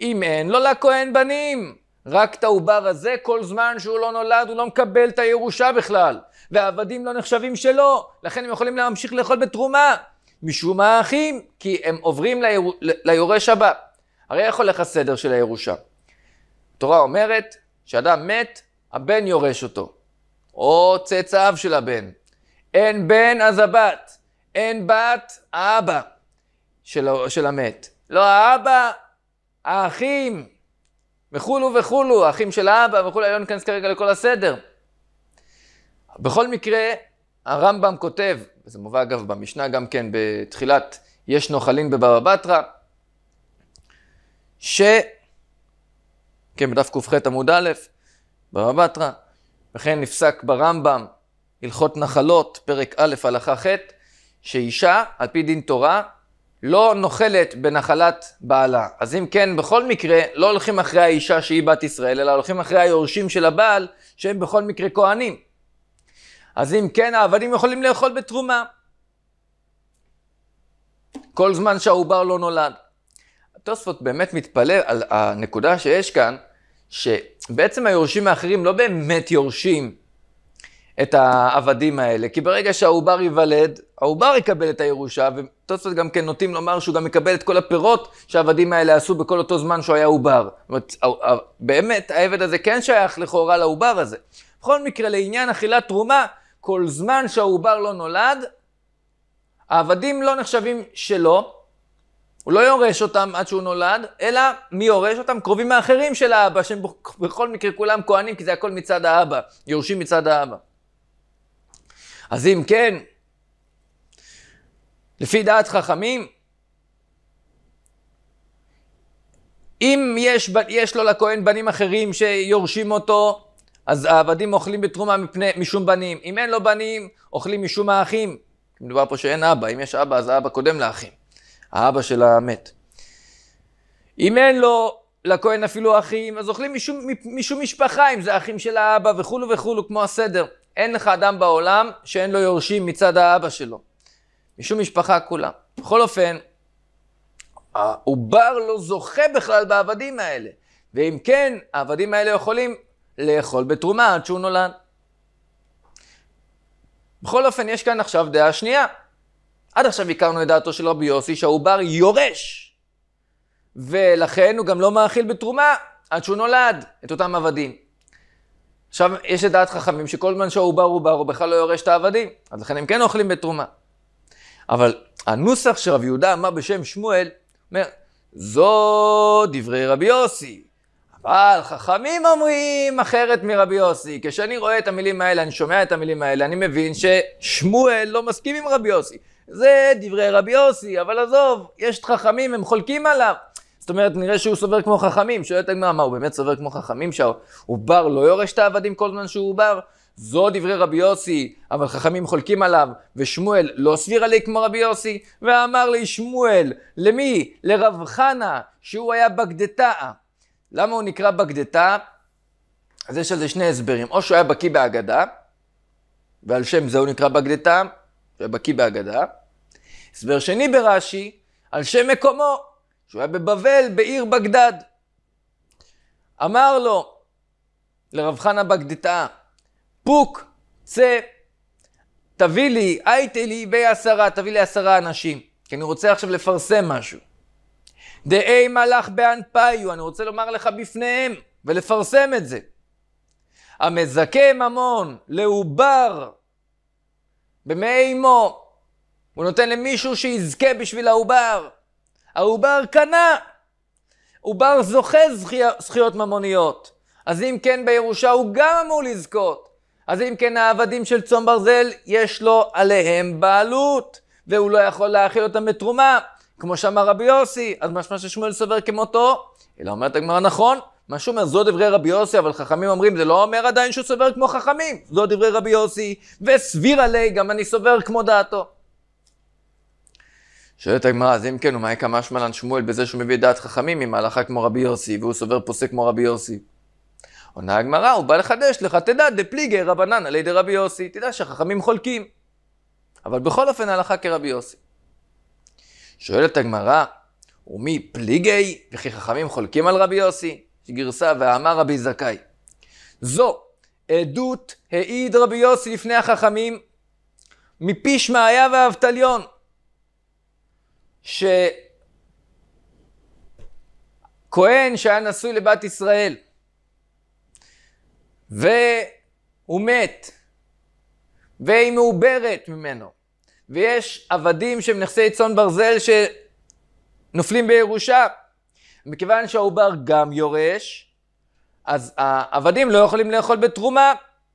אם אין לו לכהן בנים, רק את העובר הזה, כל זמן שהוא לא נולד, הוא לא מקבל את הירושה בכלל. והעבדים לא נחשבים שלו, לכן הם יכולים להמשיך לאכול בתרומה. משום האחים, כי הם עוברים ליר... ליורש הבא. הרי איך הולך הסדר של הירושה? התורה אומרת שאדם מת, הבן יורש אותו, או צאצאיו של הבן. אין בן אז הבת, אין בת האבא של, של המת. לא האבא, האחים, וכולו וכולו, האחים של האבא וכולו, לא ניכנס כרגע לכל הסדר. בכל מקרה, הרמב"ם כותב, וזה מובא אגב במשנה גם כן בתחילת יש נוחלין בבבא בתרא, ש... כן, בדף ק"ח עמוד א', בבא בתרא. וכן נפסק ברמב"ם, הלכות נחלות, פרק א', הלכה ח', שאישה, על פי דין תורה, לא נוחלת בנחלת בעלה. אז אם כן, בכל מקרה, לא הולכים אחרי האישה שהיא בת ישראל, אלא הולכים אחרי היורשים של הבעל, שהם בכל מקרה כהנים. אז אם כן, העבדים יכולים לאכול בתרומה. כל זמן שהעובר לא נולד. התוספות באמת מתפלא על הנקודה שיש כאן, שבעצם היורשים האחרים לא באמת יורשים את העבדים האלה, כי ברגע שהעובר ייוולד, העובר יקבל את הירושה, ותוספות גם כן נוטים לומר שהוא גם יקבל את כל הפירות שהעבדים האלה עשו בכל אותו זמן שהוא היה עובר. זאת אומרת, באמת, העבד הזה כן שייך לכאורה לעובר הזה. בכל מקרה, לעניין אכילת תרומה, כל זמן שהעובר לא נולד, העבדים לא נחשבים שלו, הוא לא יורש אותם עד שהוא נולד, אלא מי יורש אותם? קרובים האחרים של האבא, שהם בכל מקרה כולם כהנים, כי זה הכל מצד האבא, יורשים מצד האבא. אז אם כן, לפי דעת חכמים, אם יש, יש לו לכהן בנים אחרים שיורשים אותו, אז העבדים אוכלים בתרומה מפני, משום בנים. אם אין לו בנים, אוכלים משום האחים. מדובר פה שאין אבא, אם יש אבא אז האבא קודם לאחים. האבא שלה מת. אם אין לו לכהן אפילו אחים, אז אוכלים משום, משום משפחה, אם זה אחים של האבא וכולו וכולו, כמו הסדר. אין לך אדם בעולם שאין לו יורשים מצד האבא שלו. משום משפחה כולה. בכל אופן, העובר לא זוכה בכלל בעבדים האלה. ואם כן, העבדים האלה יכולים לאכול בתרומה עד שהוא נולד. בכל אופן, יש כאן עכשיו דעה שנייה. עד עכשיו הכרנו את דעתו של רבי יוסי שהעובר יורש, ולכן הוא גם לא מאכיל בתרומה עד שהוא נולד את אותם עבדים. עכשיו, יש את דעת חכמים שכל זמן שהעובר הוא בר, הוא בכלל לא יורש את העבדים, אז לכן הם כן אוכלים בתרומה. אבל הנוסח שרב יהודה אמר בשם שמואל, אומר, זו דברי רבי יוסי, אבל חכמים אומרים אחרת מרבי יוסי. כשאני רואה את המילים האלה, אני שומע את המילים האלה, אני מבין ששמואל לא מסכים עם רבי יוסי. זה דברי רבי יוסי, אבל עזוב, יש את חכמים, הם חולקים עליו. זאת אומרת, נראה שהוא סובר כמו חכמים. שואלת הגמרא, מה, הוא באמת סובר כמו חכמים שהעובר לא יורש את העבדים כל זמן שהוא עובר? זו דברי רבי יוסי, אבל חכמים חולקים עליו, ושמואל לא סבירה לי כמו רבי יוסי, ואמר לי שמואל, למי? לרב חנה, שהוא היה בגדתאה. למה הוא נקרא בגדתאה? אז יש על זה שני הסברים, או שהוא היה בקיא בהגדה, ועל שם זה הוא נקרא בגדתאה, בקיא בהגדה. הסבר שני ברש"י, על שם מקומו, שהוא היה בבבל, בעיר בגדד. אמר לו לרב חנה בגדתא, פוק, צא, תביא לי, הייתי לי בי עשרה, תביא לי עשרה אנשים, כי אני רוצה עכשיו לפרסם משהו. דאי מלאך באנפאיו, אני רוצה לומר לך בפניהם, ולפרסם את זה. המזכה ממון לעובר במי אימו. הוא נותן למישהו שיזכה בשביל העובר. העובר קנה. עובר זוכה זכי... זכיות ממוניות. אז אם כן בירושה הוא גם אמור לזכות. אז אם כן העבדים של צום ברזל, יש לו עליהם בעלות, והוא לא יכול להאכיל אותם בתרומה. כמו שאמר רבי יוסי, אז משמע ששמואל סובר כמותו. היא לא אומרת הגמרא נכון, מה שאומר, זו דברי רבי יוסי, אבל חכמים אומרים, זה לא אומר עדיין שהוא סובר כמו חכמים. זו דברי רבי יוסי, וסביר עלי, גם אני סובר כמו דעתו. שואלת הגמרא, אז אם כן, ומה יקא משמלן שמואל בזה שהוא מביא דעת חכמים עם ההלכה כמו רבי יוסי, והוא סובר פוסק כמו רבי יוסי? עונה הגמרא, הוא בא לחדש לך, תדע, דפליגי רבנן על ידי רבי יוסי, תדע שהחכמים חולקים. אבל בכל אופן ההלכה כרבי יוסי. שואלת הגמרא, ומי פליגי וכי חכמים חולקים על רבי יוסי? יש גרסה, ואמר רבי זכאי. זו עדות העיד רבי יוסי לפני החכמים מפי שמעיה ואבטליון, שכהן שהיה נשוי לבת ישראל, והוא מת, והיא מעוברת ממנו, ויש עבדים שהם נכסי צאן ברזל שנופלים בירושה. מכיוון שהעובר גם יורש, אז העבדים לא יכולים לאכול בתרומה,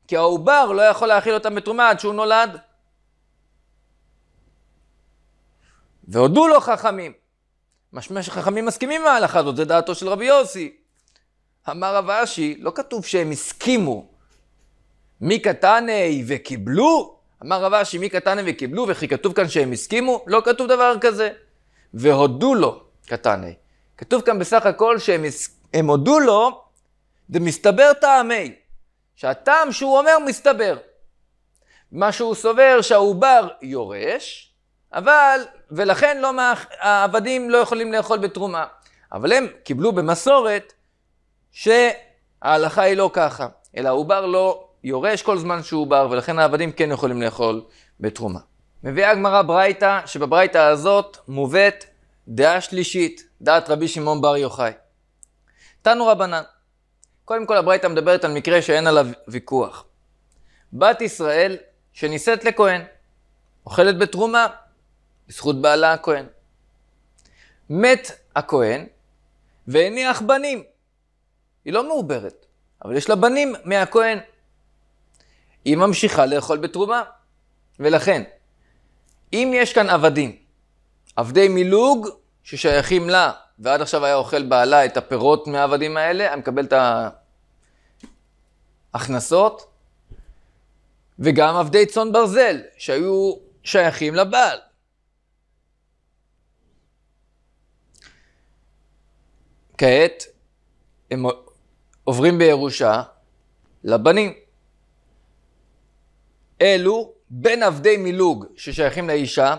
כי העובר לא יכול להאכיל אותם בתרומה עד שהוא נולד. והודו לו חכמים. משמע שחכמים מסכימים עם ההלכה הזאת, זה דעתו של רבי יוסי. אמר רב אשי, לא כתוב שהם הסכימו. מי קטני וקיבלו? אמר רב אשי, מי קטני וקיבלו, וכי כתוב כאן שהם הסכימו? לא כתוב דבר כזה. והודו לו קטני. כתוב כאן בסך הכל שהם הם הודו לו, זה מסתבר טעמי, שהטעם שהוא אומר מסתבר. מה שהוא סובר שהעובר יורש, אבל, ולכן לא, מה, העבדים לא יכולים לאכול בתרומה. אבל הם קיבלו במסורת שההלכה היא לא ככה, אלא העובר לא יורש כל זמן שהוא עובר, ולכן העבדים כן יכולים לאכול בתרומה. מביאה הגמרא ברייתא, שבברייתא הזאת מובאת דעה שלישית, דעת רבי שמעון בר יוחאי. תנו רבנן, קודם כל הברייתא מדברת על מקרה שאין עליו ויכוח. בת ישראל שנישאת לכהן, אוכלת בתרומה, בזכות בעלה הכהן. מת הכהן והניח בנים. היא לא מעוברת, אבל יש לה בנים מהכהן. היא ממשיכה לאכול בתרומה. ולכן, אם יש כאן עבדים, עבדי מילוג ששייכים לה, ועד עכשיו היה אוכל בעלה את הפירות מהעבדים האלה, היה מקבל את ההכנסות, וגם עבדי צאן ברזל, שהיו שייכים לבעל. כעת הם עוברים בירושה לבנים. אלו בין עבדי מילוג ששייכים לאישה,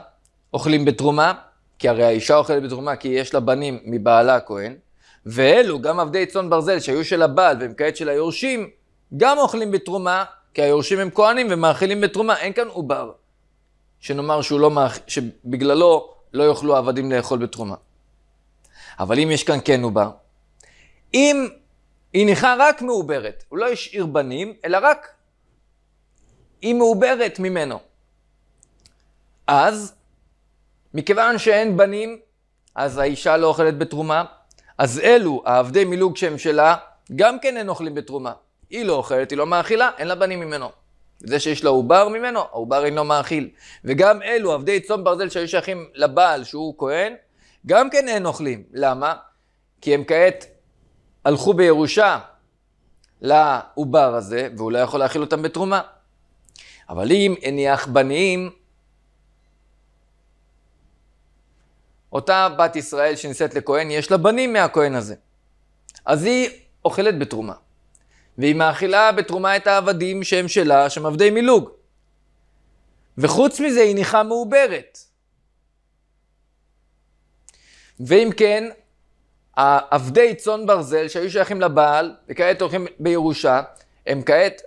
אוכלים בתרומה, כי הרי האישה אוכלת בתרומה כי יש לה בנים מבעלה הכהן, ואלו, גם עבדי צאן ברזל שהיו של הבעל והם כעת של היורשים, גם אוכלים בתרומה, כי היורשים הם כהנים ומאכילים בתרומה, אין כאן עובר. שנאמר שהוא לא מאכ... שבגללו לא יוכלו העבדים לאכול בתרומה. אבל אם יש כאן כן עובר, אם היא ניחה רק מעוברת, הוא לא השאיר בנים, אלא רק היא מעוברת ממנו. אז מכיוון שאין בנים, אז האישה לא אוכלת בתרומה, אז אלו, העבדי מילוג שהם שלה, גם כן אין אוכלים בתרומה. היא לא אוכלת, היא לא מאכילה, אין לה בנים ממנו. זה שיש לה עובר ממנו, העובר אינו מאכיל. וגם אלו, עבדי צום ברזל שהיו שייכים לבעל שהוא כהן, גם כן אין אוכלים. למה? כי הם כעת הלכו בירושה לעובר הזה, והוא לא יכול להאכיל אותם בתרומה. אבל אם הניח בנים, אותה בת ישראל שנישאת לכהן, יש לה בנים מהכהן הזה. אז היא אוכלת בתרומה. והיא מאכילה בתרומה את העבדים שהם שלה, שהם עבדי מילוג. וחוץ מזה היא ניחה מעוברת. ואם כן, עבדי צאן ברזל שהיו שייכים לבעל, וכעת הולכים בירושה, הם כעת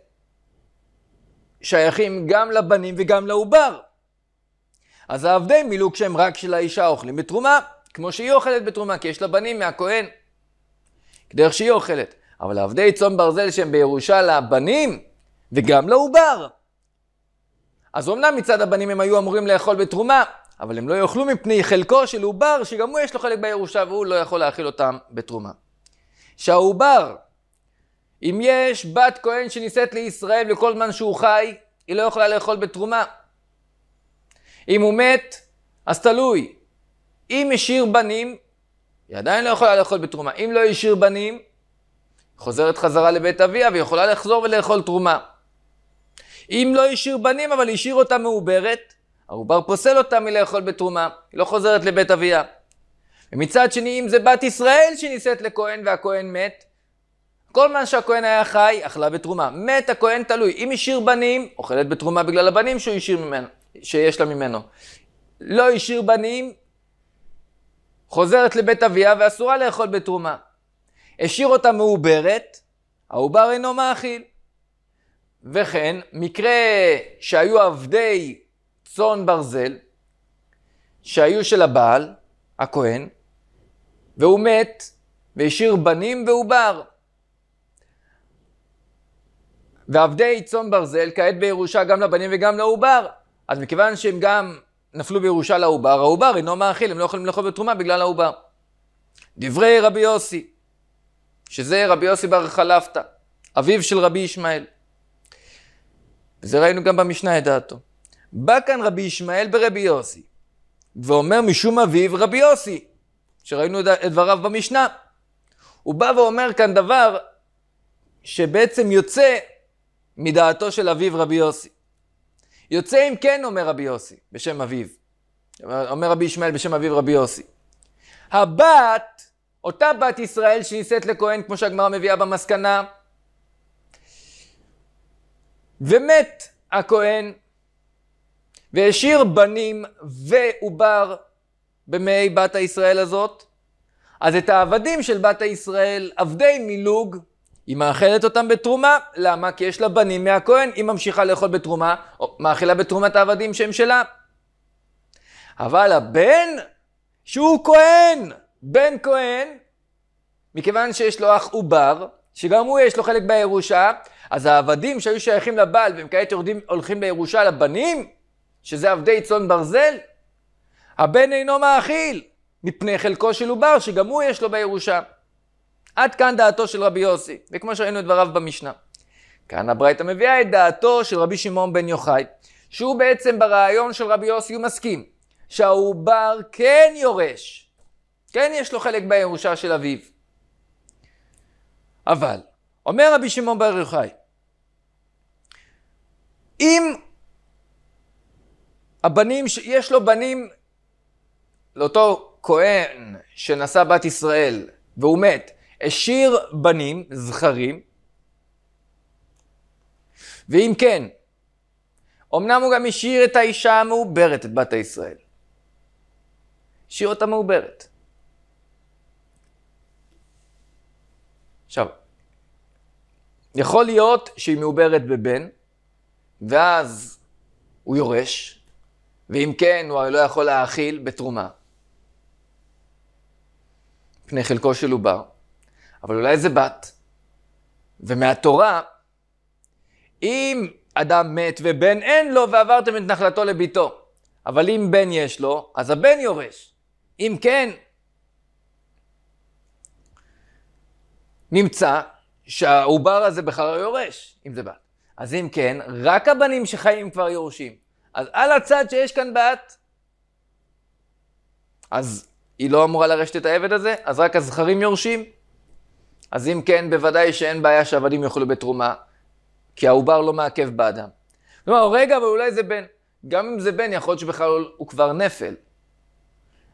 שייכים גם לבנים וגם לעובר. אז העבדי מילאו כשהם רק של האישה אוכלים בתרומה, כמו שהיא אוכלת בתרומה, כי יש לה בנים מהכהן, כדרך שהיא אוכלת. אבל עבדי צאן ברזל שהם בירושה לבנים, וגם לעובר. אז אמנם מצד הבנים הם היו אמורים לאכול בתרומה, אבל הם לא יאכלו מפני חלקו של עובר, שגם הוא יש לו חלק בירושה והוא לא יכול להאכיל אותם בתרומה. שהעובר, אם יש בת כהן שנישאת לישראל וכל זמן שהוא חי, היא לא יכולה לאכול בתרומה. אם הוא מת, אז תלוי. אם השאיר בנים, היא עדיין לא יכולה לאכול בתרומה. אם לא השאיר בנים, חוזרת חזרה לבית אביה ויכולה לחזור ולאכול תרומה. אם לא השאיר בנים, אבל השאיר אותה מעוברת, העובר פוסל אותה מלאכול בתרומה. היא לא חוזרת לבית אביה. ומצד שני, אם זה בת ישראל שנישאת לכהן והכהן מת, כל מה שהכהן היה חי, אכלה בתרומה. מת הכהן תלוי. אם השאיר בנים, אוכלת בתרומה בגלל הבנים שהוא השאיר ממנה. שיש לה ממנו. לא השאיר בנים, חוזרת לבית אביה ואסורה לאכול בתרומה. השאיר אותה מעוברת, העובר אינו מאכיל. וכן, מקרה שהיו עבדי צאן ברזל, שהיו של הבעל, הכהן, והוא מת, והשאיר בנים ועובר. ועבדי צאן ברזל כעת בירושה גם לבנים וגם לעובר. אז מכיוון שהם גם נפלו בירושה לעובר, העובר אינו מאכיל, הם לא יכולים לאכול בתרומה בגלל העובר. דברי רבי יוסי, שזה רבי יוסי בר חלפתא, אביו של רבי ישמעאל. זה ראינו גם במשנה את דעתו. בא כאן רבי ישמעאל ברבי יוסי, ואומר משום אביו רבי יוסי, שראינו את דבריו במשנה. הוא בא ואומר כאן דבר שבעצם יוצא מדעתו של אביו רבי יוסי. יוצא אם כן, אומר רבי יוסי, בשם אביו. אומר רבי ישמעאל בשם אביו רבי יוסי. הבת, אותה בת ישראל שנישאת לכהן, כמו שהגמרא מביאה במסקנה, ומת הכהן, והשאיר בנים ועובר במי בת הישראל הזאת, אז את העבדים של בת הישראל, עבדי מילוג, היא מאכלת אותם בתרומה, למה? כי יש לה בנים מהכהן, היא ממשיכה לאכול בתרומה, או מאכילה בתרומת העבדים שהם שלה. אבל הבן, שהוא כהן, בן כהן, מכיוון שיש לו אח עובר, שגם הוא יש לו חלק בירושה, אז העבדים שהיו שייכים לבעל והם כעת יורדים, הולכים לירושה לבנים, שזה עבדי צאן ברזל, הבן אינו מאכיל, מפני חלקו של עובר, שגם הוא יש לו בירושה. עד כאן דעתו של רבי יוסי, וכמו שראינו את דבריו במשנה. כאן הברייתא מביאה את דעתו של רבי שמעון בן יוחאי, שהוא בעצם ברעיון של רבי יוסי הוא מסכים, שהעובר כן יורש, כן יש לו חלק בירושה של אביו. אבל, אומר רבי שמעון בר יוחאי, אם הבנים, יש לו בנים לאותו כהן שנשא בת ישראל והוא מת, השאיר בנים, זכרים, ואם כן, אמנם הוא גם השאיר את האישה המעוברת, את בת הישראל. השאיר אותה מעוברת. עכשיו, יכול להיות שהיא מעוברת בבן, ואז הוא יורש, ואם כן, הוא לא יכול להאכיל בתרומה. פני חלקו של עובר. אבל אולי זה בת. ומהתורה, אם אדם מת ובן אין לו ועברתם את נחלתו לביתו, אבל אם בן יש לו, אז הבן יורש. אם כן, נמצא שהעובר הזה בכלל לא יורש, אם זה בת. אז אם כן, רק הבנים שחיים כבר יורשים. אז על הצד שיש כאן בת, אז היא לא אמורה לרשת את העבד הזה, אז רק הזכרים יורשים. אז אם כן, בוודאי שאין בעיה שעבדים יאכלו בתרומה, כי העובר לא מעכב באדם. כלומר, רגע, אבל אולי זה בן. גם אם זה בן, יכול להיות שבכלל הוא כבר נפל.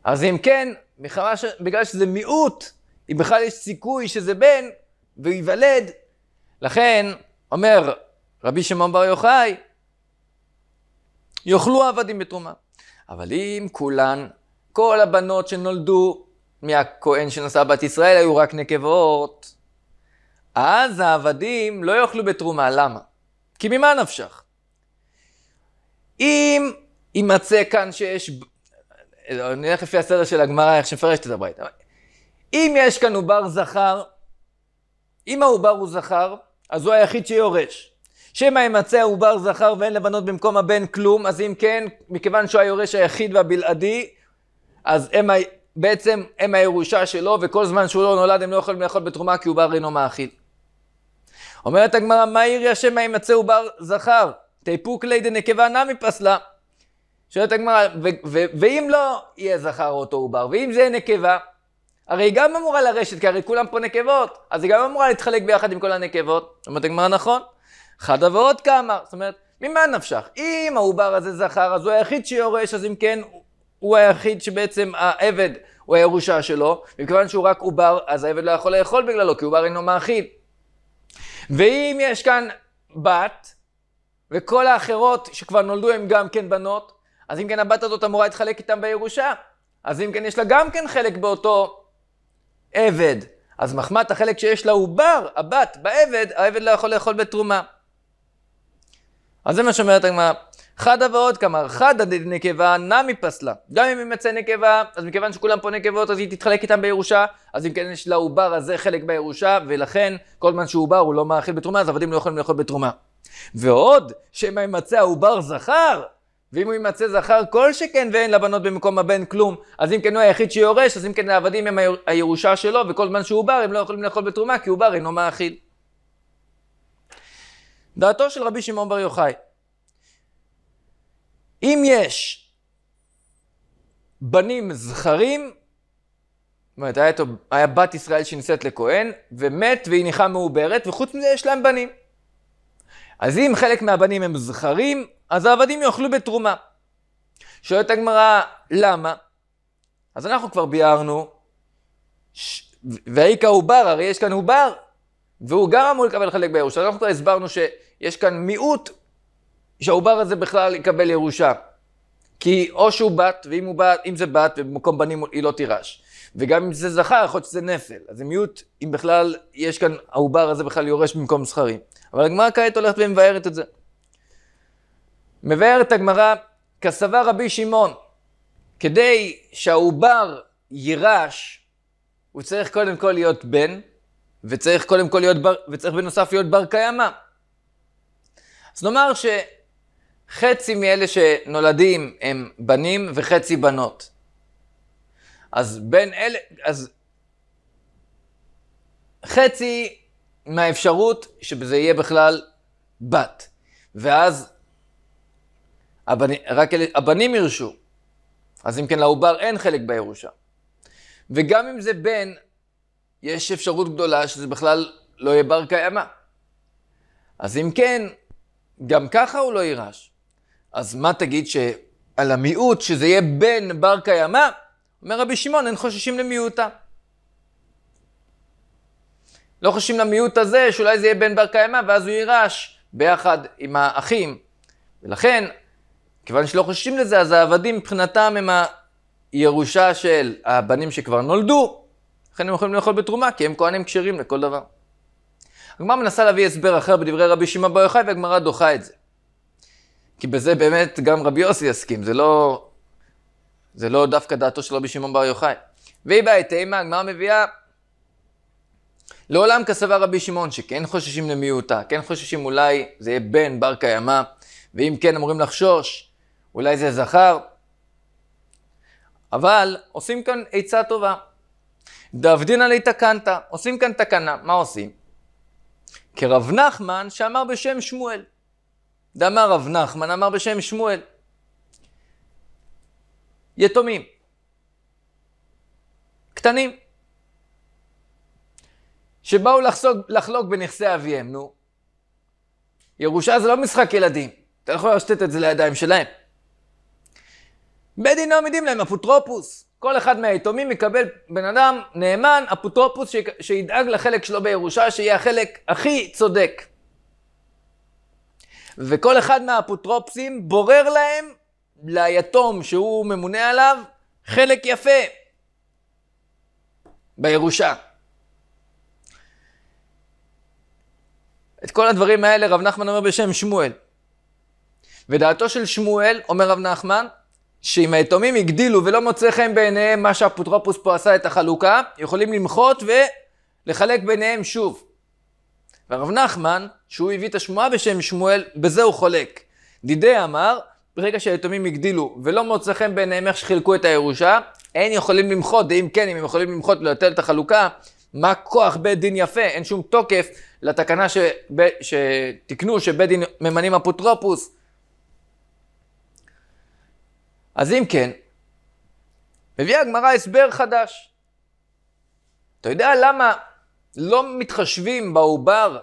אז אם כן, מחמש, בגלל שזה מיעוט, אם בכלל יש סיכוי שזה בן, וייוולד, לכן, אומר רבי שמעון בר יוחאי, יאכלו עבדים בתרומה. אבל אם כולן, כל הבנות שנולדו מהכהן שנשא בת ישראל היו רק נקבות, אז העבדים לא יאכלו בתרומה. למה? כי ממה נפשך? אם יימצא כאן שיש... נלך לפי הסדר של הגמרא, איך שמפרשת את הברית. אם יש כאן עובר זכר, אם העובר הוא זכר, אז הוא היחיד שיורש. שמא ימצא העובר זכר ואין לבנות במקום הבן כלום, אז אם כן, מכיוון שהוא היורש היחיד והבלעדי, אז הם בעצם הם הירושה שלו, וכל זמן שהוא לא נולד הם לא יכולים לאכול בתרומה כי עובר אינו מאכיל. אומרת הגמרא, מה השם מה ימצא עובר זכר? תיפוק ליה דנקבה נמי פסלה. שואלת הגמרא, ואם לא יהיה זכר אותו עובר, ואם זה נקבה, הרי היא גם אמורה לרשת, כי הרי כולם פה נקבות, אז היא גם אמורה להתחלק ביחד עם כל הנקבות. אומרת הגמרא, נכון. חדה ועוד כמה, זאת אומרת, ממה נפשך? אם העובר הזה זכר, אז הוא היחיד שיורש, אז אם כן, הוא היחיד שבעצם העבד הוא הירושה שלו, ומכיוון שהוא רק עובר, אז העבד לא יכול לאכול בגללו, כי עובר אינו מאכיל. ואם יש כאן בת, וכל האחרות שכבר נולדו הן גם כן בנות, אז אם כן הבת הזאת אמורה להתחלק איתן בירושה. אז אם כן יש לה גם כן חלק באותו עבד. אז מחמת החלק שיש לה עובר, הבת, בעבד, העבד לא יכול לאכול בתרומה. אז זה מה שאומרת הגמרא. חדה ועוד כמה, חדה נקבה, נמי פסלה. גם אם היא יימצא נקבה, אז מכיוון שכולם פה נקבות, אז היא תתחלק איתם בירושה, אז אם כן יש לעובר הזה חלק בירושה, ולכן כל זמן שהוא עובר הוא לא מאכיל בתרומה, אז עבדים לא יכולים לאכול בתרומה. ועוד, שמא ימצא העובר זכר, ואם הוא ימצא זכר כל שכן ואין לבנות במקום הבן כלום, אז אם כן הוא היחיד שיורש, אז אם כן העבדים הם הירושה שלו, וכל זמן שהוא עובר הם לא יכולים לאכול בתרומה, כי עובר אינו מאכיל. דעתו של רבי שמעון בר יוחאי אם יש בנים זכרים, זאת אומרת, היה, בת ישראל שנישאת לכהן, ומת והיא ניחה מעוברת, וחוץ מזה יש להם בנים. אז אם חלק מהבנים הם זכרים, אז העבדים יאכלו בתרומה. שואלת הגמרא, למה? אז אנחנו כבר ביארנו, ש... והאיכא עובר, הרי יש כאן עובר, והוא גם אמור לקבל חלק בירושלים. אנחנו כבר הסברנו שיש כאן מיעוט שהעובר הזה בכלל יקבל ירושה. כי או שהוא בת, ואם הוא בת, אם זה בת ובמקום בנים היא לא תירש. וגם אם זה זכר, יכול להיות שזה נפל. אז זה מיעוט, אם בכלל יש כאן, העובר הזה בכלל יורש במקום זכרים. אבל הגמרא כעת הולכת ומבארת את זה. מבארת הגמרא, כסבה רבי שמעון, כדי שהעובר יירש, הוא צריך קודם כל להיות בן, וצריך קודם כל להיות בר, וצריך בנוסף להיות בר קיימא. אז נאמר ש... חצי מאלה שנולדים הם בנים וחצי בנות. אז בין אלה, אז חצי מהאפשרות שזה יהיה בכלל בת. ואז הבני, רק אלה, הבנים ירשו. אז אם כן, לעובר אין חלק בירושה. וגם אם זה בן, יש אפשרות גדולה שזה בכלל לא יהיה בר קיימא. אז אם כן, גם ככה הוא לא יירש. אז מה תגיד שעל המיעוט, שזה יהיה בן בר קיימא? אומר רבי שמעון, אין חוששים למיעוטה. לא חוששים למיעוט הזה, שאולי זה יהיה בן בר קיימא, ואז הוא יירש ביחד עם האחים. ולכן, כיוון שלא חוששים לזה, אז העבדים מבחינתם הם הירושה של הבנים שכבר נולדו, לכן הם יכולים לאכול בתרומה, כי הם כהנים כשרים לכל דבר. הגמרא מנסה להביא הסבר אחר בדברי רבי שמעון בר יוחאי, והגמרא דוחה את זה. כי בזה באמת גם רבי יוסי יסכים, זה לא, זה לא דווקא דעתו של רבי שמעון בר יוחאי. והיא בעת אימה, הגמרא מביאה לעולם כסבה רבי שמעון, שכן חוששים למיעוטה, כן חוששים אולי זה יהיה בן בר קיימא, ואם כן אמורים לחשוש, אולי זה זכר. אבל עושים כאן עצה טובה. דאבדינא לי ליתקנת, עושים כאן תקנה, מה עושים? כרב נחמן שאמר בשם שמואל. דאמר רב נחמן אמר בשם שמואל. יתומים. קטנים. שבאו לחסוק, לחלוק בנכסי אביהם, נו. ירושה זה לא משחק ילדים, אתה יכול לשתת את זה לידיים שלהם. בית דין לא עמידים להם אפוטרופוס. כל אחד מהיתומים יקבל בן אדם נאמן, אפוטרופוס שידאג לחלק שלו בירושה, שיהיה החלק הכי צודק. וכל אחד מהאפוטרופסים בורר להם, ליתום שהוא ממונה עליו, חלק יפה בירושה. את כל הדברים האלה רב נחמן אומר בשם שמואל. ודעתו של שמואל, אומר רב נחמן, שאם היתומים הגדילו ולא מוצא חן בעיניהם מה שהאפוטרופוס פה עשה את החלוקה, יכולים למחות ולחלק ביניהם שוב. והרב נחמן שהוא הביא את השמועה בשם שמואל, בזה הוא חולק. דידי אמר, ברגע שהיתומים הגדילו ולא מוצא חן בעיניהם איך שחילקו את הירושה, אין יכולים למחות, ואם כן, אם הם יכולים למחות ולבטל את החלוקה, מה כוח בית דין יפה? אין שום תוקף לתקנה שב... שתיקנו שבית דין ממנים אפוטרופוס. אז אם כן, מביאה הגמרא הסבר חדש. אתה יודע למה לא מתחשבים בעובר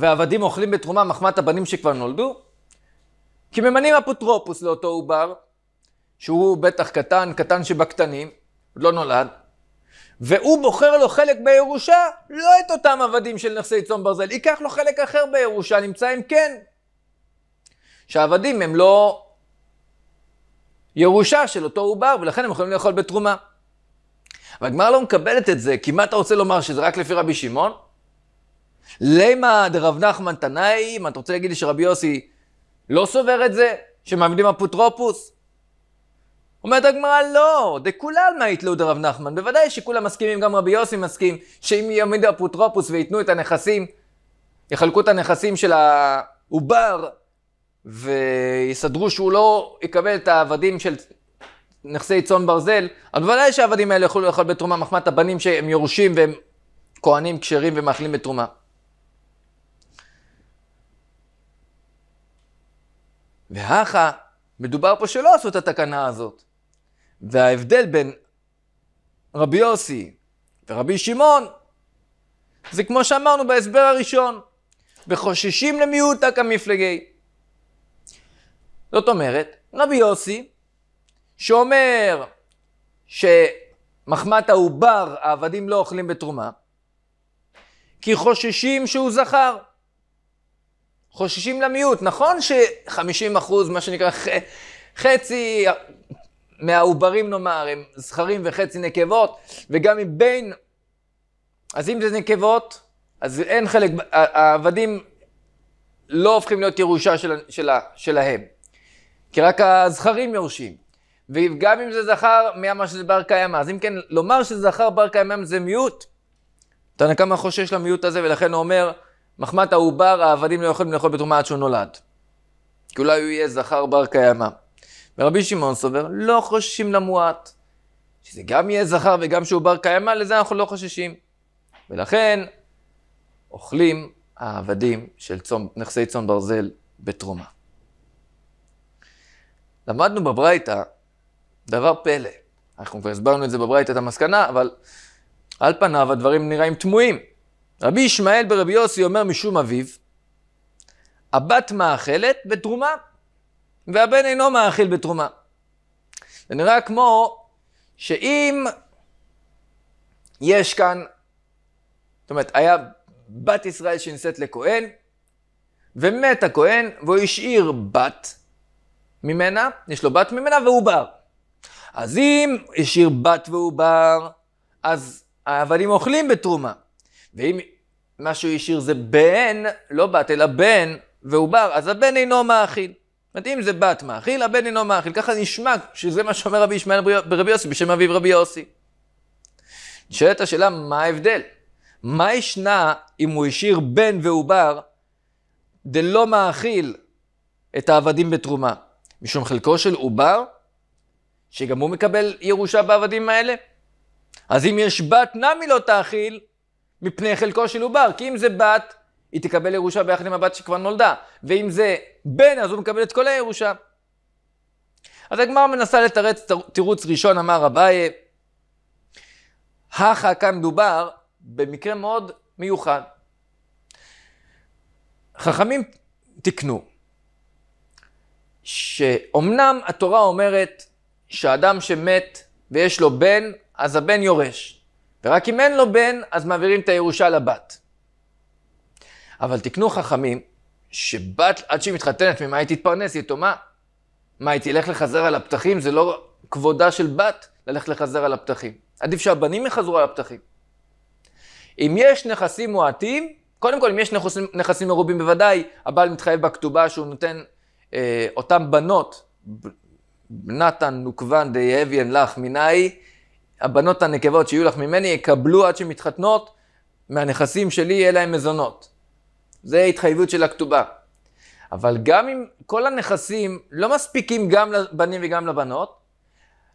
והעבדים אוכלים בתרומה מחמת הבנים שכבר נולדו? כי ממנים אפוטרופוס לאותו עובר, שהוא בטח קטן, קטן שבקטנים, עוד לא נולד, והוא בוחר לו חלק בירושה, לא את אותם עבדים של נכסי צום ברזל, ייקח לו חלק אחר בירושה, נמצא אם כן. שהעבדים הם לא ירושה של אותו עובר, ולכן הם יכולים לאכול בתרומה. והגמרא לא מקבלת את זה, כי מה אתה רוצה לומר, שזה רק לפי רבי שמעון? למה דרב נחמן תנאי, אם אתה רוצה להגיד לי שרבי יוסי לא סובר את זה, שמעמידים אפוטרופוס? אומרת הגמרא, לא, דכוללמא יתלו דרב נחמן. בוודאי שכולם מסכימים, גם רבי יוסי מסכים, שאם יעמידו אפוטרופוס וייתנו את הנכסים, יחלקו את הנכסים של העובר, ויסדרו שהוא לא יקבל את העבדים של נכסי צאן ברזל, אז בוודאי שהעבדים האלה יוכלו לאכול בתרומה מחמת הבנים שהם יורשים והם כהנים כשרים ומאכלים בתרומה. והכה, מדובר פה שלא עשו את התקנה הזאת. וההבדל בין רבי יוסי ורבי שמעון, זה כמו שאמרנו בהסבר הראשון, וחוששים למיעוטה כמפלגי. זאת אומרת, רבי יוסי, שאומר שמחמת העובר העבדים לא אוכלים בתרומה, כי חוששים שהוא זכר. חוששים למיעוט. נכון ש-50 אחוז, מה שנקרא, ח... חצי מהעוברים נאמר, הם זכרים וחצי נקבות, וגם אם בין, אז אם זה נקבות, אז אין חלק, העבדים לא הופכים להיות ירושה של, של, שלהם, כי רק הזכרים יורשים. וגם אם זה זכר, מי אמר שזה בר קיימא? אז אם כן, לומר שזה זכר בר קיימא זה מיעוט. אתה יודע כמה חושש למיעוט הזה, ולכן הוא אומר, מחמת העובר, העבדים לא יכולים לאכול בתרומה עד שהוא נולד. כי אולי הוא יהיה זכר בר קיימא. ורבי שמעון סובר, לא חוששים למועט. שזה גם יהיה זכר וגם שהוא בר קיימא, לזה אנחנו לא חוששים. ולכן, אוכלים העבדים של צום, נכסי צאן ברזל בתרומה. למדנו בברייתא דבר פלא. אנחנו כבר הסברנו את זה בברייתא, את המסקנה, אבל על פניו הדברים נראים תמוהים. רבי ישמעאל ברבי יוסי אומר משום אביו, הבת מאכלת בתרומה, והבן אינו מאכיל בתרומה. זה נראה כמו שאם יש כאן, זאת אומרת, היה בת ישראל שנישאת לכהן, ומת הכהן, והוא השאיר בת ממנה, יש לו בת ממנה ועובר. אז אם השאיר בת ועובר, אז העבדים אוכלים בתרומה. ואם מה שהוא השאיר זה בן, לא בת, אלא בן ועובר, אז הבן אינו מאכיל. זאת אומרת, אם זה בת מאכיל, הבן אינו מאכיל. ככה נשמע שזה מה שאומר רבי ישמעאל ברבי יוסי בשם אביו רבי יוסי. נשאלת השאלה, מה ההבדל? מה ישנה אם הוא השאיר בן ועובר דלא מאכיל את העבדים בתרומה? משום חלקו של עובר, שגם הוא מקבל ירושה בעבדים האלה? אז אם יש בת נמי לא תאכיל, מפני חלקו של עובר, כי אם זה בת, היא תקבל ירושה ביחד עם הבת שכבר נולדה, ואם זה בן, אז הוא מקבל את כל הירושה. אז הגמר מנסה לתרץ תירוץ ראשון, אמר אביי, הכה כאן מדובר במקרה מאוד מיוחד. חכמים תיקנו, שאומנם התורה אומרת שאדם שמת ויש לו בן, אז הבן יורש. ורק אם אין לו בן, אז מעבירים את הירושה לבת. אבל תקנו חכמים, שבת, עד שהיא מתחתנת, ממה היא תתפרנס? היא יתומה. מה, היא תלך לחזר על הפתחים? זה לא כבודה של בת ללכת לחזר על הפתחים. עדיף שהבנים יחזרו על הפתחים. אם יש נכסים מועטים, קודם כל, אם יש נכסים, נכסים מרובים, בוודאי הבעל מתחייב בכתובה שהוא נותן אה, אותן בנות, נתן נוקבן דייביין לך מנאי, הבנות הנקבות שיהיו לך ממני יקבלו עד שמתחתנות, מהנכסים שלי יהיה להם מזונות. זה התחייבות של הכתובה. אבל גם אם כל הנכסים לא מספיקים גם לבנים וגם לבנות,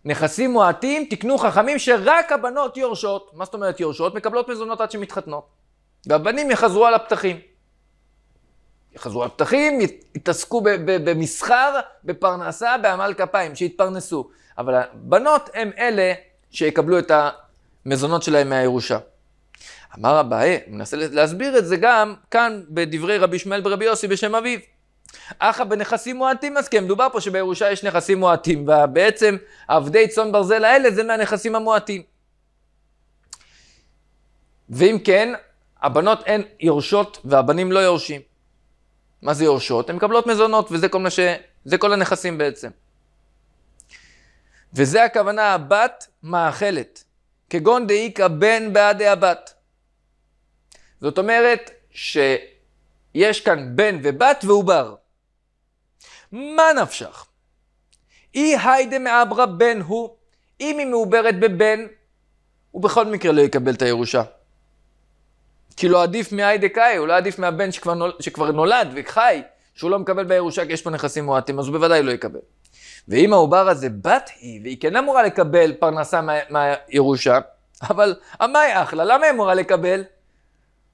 נכסים מועטים תקנו חכמים שרק הבנות יורשות. מה זאת אומרת יורשות? מקבלות מזונות עד שמתחתנות. והבנים יחזרו על הפתחים. יחזרו על פתחים, יתעסקו במסחר, בפרנסה, בעמל כפיים, שיתפרנסו. אבל הבנות הן אלה שיקבלו את המזונות שלהם מהירושה. אמר אביי, הוא מנסה להסביר את זה גם כאן בדברי רבי ישמעאל ברבי יוסי בשם אביו. אחא בנכסים מועטים אז כן, מדובר פה שבירושה יש נכסים מועטים, ובעצם עבדי צאן ברזל האלה זה מהנכסים המועטים. ואם כן, הבנות הן יורשות והבנים לא יורשים. מה זה יורשות? הן מקבלות מזונות, וזה כל, ש... כל הנכסים בעצם. וזה הכוונה הבת מאכלת, כגון דאיכא בן בעדי הבת. זאת אומרת שיש כאן בן ובת ועובר. מה נפשך? אי היידה מאברה בן הוא, אם היא מעוברת בבן, הוא בכל מקרה לא יקבל את הירושה. כי לא עדיף מהיידה קאי, הוא לא עדיף מהבן שכבר נולד, שכבר נולד וחי, שהוא לא מקבל בירושה כי יש פה נכסים מועטים, אז הוא בוודאי לא יקבל. ואם העובר הזה בת היא, והיא כן אמורה לקבל פרנסה מה, מהירושה, אבל המאי אחלה, למה היא אמורה לקבל?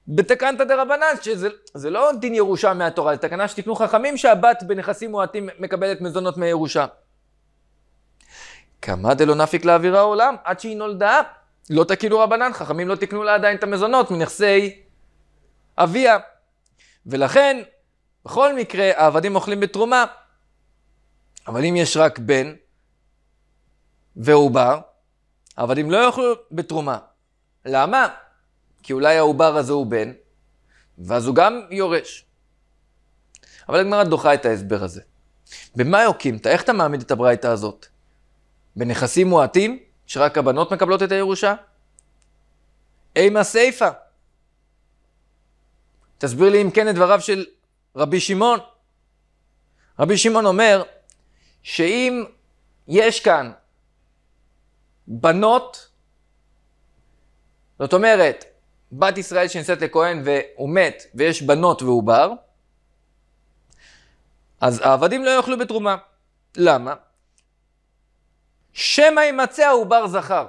בתקנתא דרבנן, שזה לא דין ירושה מהתורה, זה תקנה שתיקנו חכמים שהבת בנכסים מועטים מקבלת מזונות מהירושה. כמה דלא נפיק לאוויר העולם, עד שהיא נולדה, לא תקינו רבנן, חכמים לא תקנו לה עדיין את המזונות מנכסי אביה. ולכן, בכל מקרה, העבדים אוכלים בתרומה, אבל אם יש רק בן ועובר, אבל אם לא יאכלו בתרומה. למה? כי אולי העובר הזה הוא בן, ואז הוא גם יורש. אבל הגמרא דוחה את ההסבר הזה. במה יוקימת? איך אתה מעמיד את הברייתא הזאת? בנכסים מועטים, שרק הבנות מקבלות את הירושה? אימה סייפה. תסביר לי אם כן את דבריו של רבי שמעון. רבי שמעון אומר, שאם יש כאן בנות, זאת אומרת, בת ישראל שנישאת לכהן והוא מת ויש בנות והוא בר, אז העבדים לא יאכלו בתרומה. למה? שמא יימצא העובר זכר.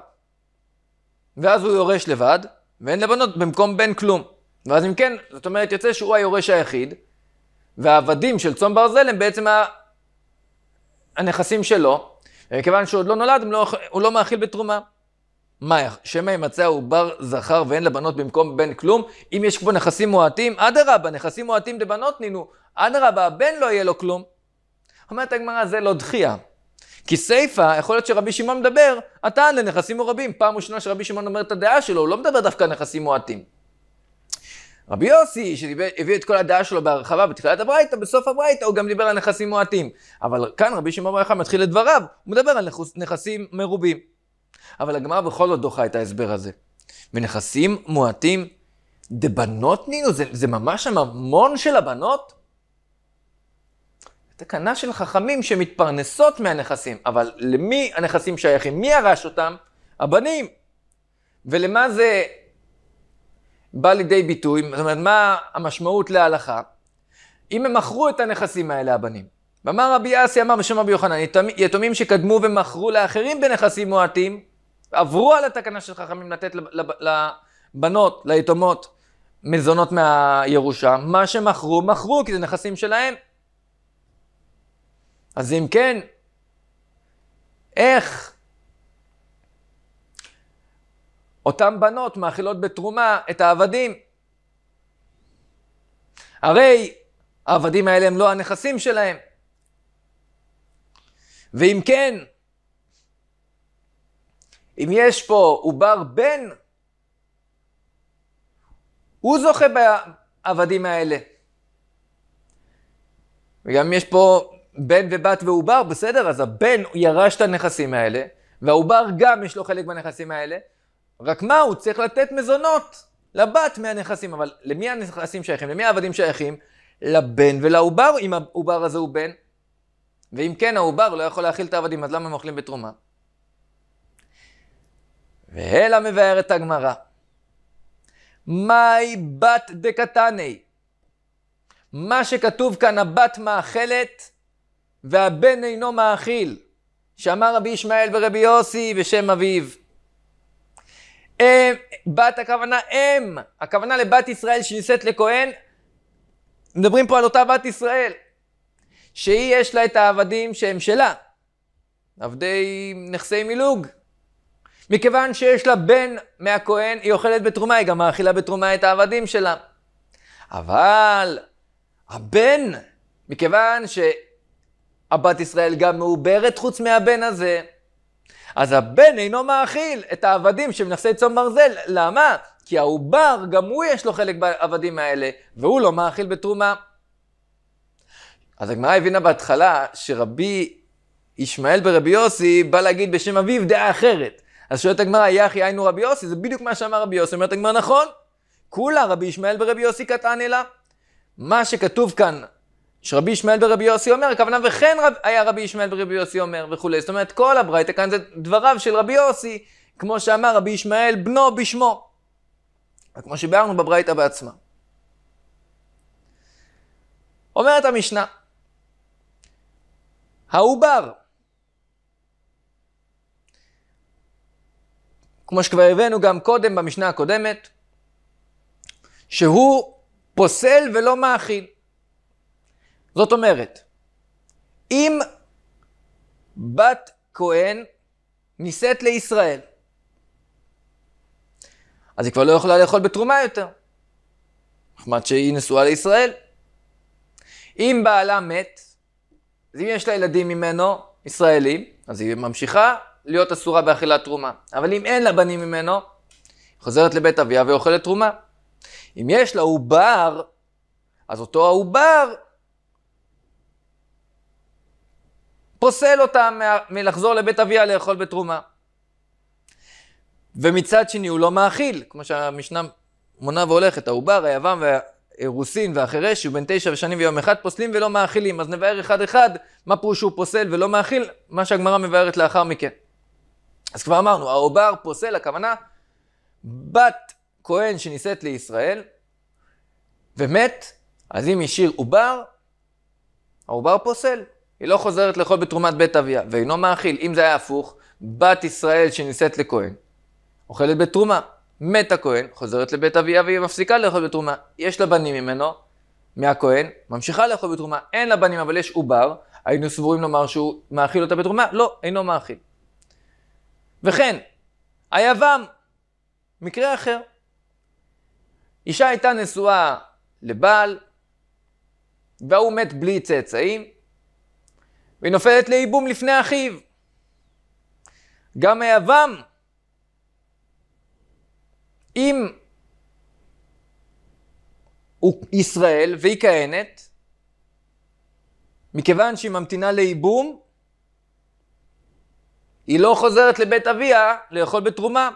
ואז הוא יורש לבד, ואין לבנות במקום בן כלום. ואז אם כן, זאת אומרת, יוצא שהוא היורש היחיד, והעבדים של צום ברזל הם בעצם הנכסים שלו, ומכיוון אה, שהוא עוד לא נולד, לא, הוא לא מאכיל בתרומה. מה, שמא ימצא העובר זכר ואין לבנות במקום בן כלום? אם יש פה נכסים מועטים, אדרבה, נכסים מועטים לבנות נינו, אדרבה, הבן לא יהיה לו כלום. אומרת הגמרא, זה לא דחייה. כי סיפא, יכול להיות שרבי שמעון מדבר, הטען לנכסים מרובים. פעם ראשונה שרבי שמעון אומר את הדעה שלו, הוא לא מדבר דווקא על נכסים מועטים. רבי יוסי, שהביא את כל הדעה שלו בהרחבה בתחילת הברייתא, בסוף הברייתא הוא גם דיבר על נכסים מועטים. אבל כאן רבי שמעון ברכה מתחיל את דבריו, הוא מדבר על נכסים מרובים. אבל הגמרא בכל זאת דוחה את ההסבר הזה. ונכסים מועטים, דבנות נינו, זה, זה ממש הממון של הבנות? תקנה של חכמים שמתפרנסות מהנכסים, אבל למי הנכסים שייכים? מי ירש אותם? הבנים. ולמה זה בא לידי ביטוי? זאת אומרת, מה המשמעות להלכה? אם הם מכרו את הנכסים האלה, הבנים. ואמר רבי אסי, אמר בשם רבי יוחנן, יתומים שקדמו ומכרו לאחרים בנכסים מועטים, עברו על התקנה של חכמים לתת לבנות, ליתומות, מזונות מהירושה. מה שמכרו, מכרו, כי זה נכסים שלהם. אז אם כן, איך אותן בנות מאכילות בתרומה את העבדים. הרי העבדים האלה הם לא הנכסים שלהם. ואם כן, אם יש פה עובר בן, הוא זוכה בעבדים האלה. וגם יש פה בן ובת ועובר, בסדר, אז הבן ירש את הנכסים האלה, והעובר גם יש לו חלק בנכסים האלה, רק מה, הוא צריך לתת מזונות לבת מהנכסים. אבל למי הנכסים שייכים? למי העבדים שייכים? לבן ולעובר, אם העובר הזה הוא בן. ואם כן, העובר לא יכול להאכיל את העבדים, אז למה הם אוכלים בתרומה? והלה מבארת הגמרא. מאי בת דקתני? מה שכתוב כאן, הבת מאכלת והבן אינו מאכיל. שאמר רבי ישמעאל ורבי יוסי בשם אביו. הם, בת הכוונה אם, הכוונה לבת ישראל שנישאת לכהן, מדברים פה על אותה בת ישראל, שהיא יש לה את העבדים שהם שלה, עבדי נכסי מילוג. מכיוון שיש לה בן מהכהן, היא אוכלת בתרומה, היא גם מאכילה בתרומה את העבדים שלה. אבל הבן, מכיוון שהבת ישראל גם מעוברת חוץ מהבן הזה, אז הבן אינו מאכיל את העבדים שמנסי צום ברזל, למה? כי העובר, גם הוא יש לו חלק בעבדים האלה, והוא לא מאכיל בתרומה. אז הגמרא הבינה בהתחלה שרבי ישמעאל ברבי יוסי בא להגיד בשם אביו דעה אחרת. אז שואלת הגמרא, יחי היינו רבי יוסי, זה בדיוק מה שאמר רבי יוסי. אומרת הגמרא, נכון, כולה רבי ישמעאל ברבי יוסי קטן אלה. מה שכתוב כאן שרבי ישמעאל ורבי יוסי אומר, הכוונה וכן רב, היה רבי ישמעאל ורבי יוסי אומר וכולי. זאת אומרת, כל הברייתא כאן זה דבריו של רבי יוסי, כמו שאמר רבי ישמעאל בנו בשמו. כמו שביארנו בברייתא בעצמה. אומרת המשנה, העובר, כמו שכבר הבאנו גם קודם במשנה הקודמת, שהוא פוסל ולא מאכיל. זאת אומרת, אם בת כהן נישאת לישראל, אז היא כבר לא יכולה לאכול בתרומה יותר, נחמד שהיא נשואה לישראל. אם בעלה מת, אז אם יש לה ילדים ממנו, ישראלים, אז היא ממשיכה להיות אסורה באכילת תרומה. אבל אם אין לה בנים ממנו, היא חוזרת לבית אביה ואוכלת תרומה. אם יש לה עובר, אז אותו העובר פוסל אותה מלחזור לבית אביה לאכול בתרומה. ומצד שני הוא לא מאכיל, כמו שהמשנה מונה והולכת, העובר, היוון והאירוסין והחירש, שהוא בן תשע ושנים ויום אחד, פוסלים ולא מאכילים. אז נבהר אחד אחד מה פירוש שהוא פוסל ולא מאכיל, מה שהגמרא מבארת לאחר מכן. אז כבר אמרנו, העובר פוסל, הכוונה, בת כהן שנישאת לישראל ומת, אז אם השאיר עובר, העובר פוסל. היא לא חוזרת לאכול בתרומת בית אביה, ואינו מאכיל. אם זה היה הפוך, בת ישראל שנישאת לכהן, אוכלת בתרומה. מת הכהן, חוזרת לבית אביה והיא מפסיקה לאכול בתרומה. יש לה בנים ממנו, מהכהן, ממשיכה לאכול בתרומה. אין לה בנים, אבל יש עובר, היינו סבורים לומר שהוא מאכיל אותה בתרומה? לא, אינו מאכיל. וכן, היבם, מקרה אחר. אישה הייתה נשואה לבעל, והוא מת בלי צאצאים, והיא נופלת לייבום לפני אחיו. גם היבם, אם הוא ישראל והיא כהנת, מכיוון שהיא ממתינה לייבום, היא לא חוזרת לבית אביה לאכול בתרומה.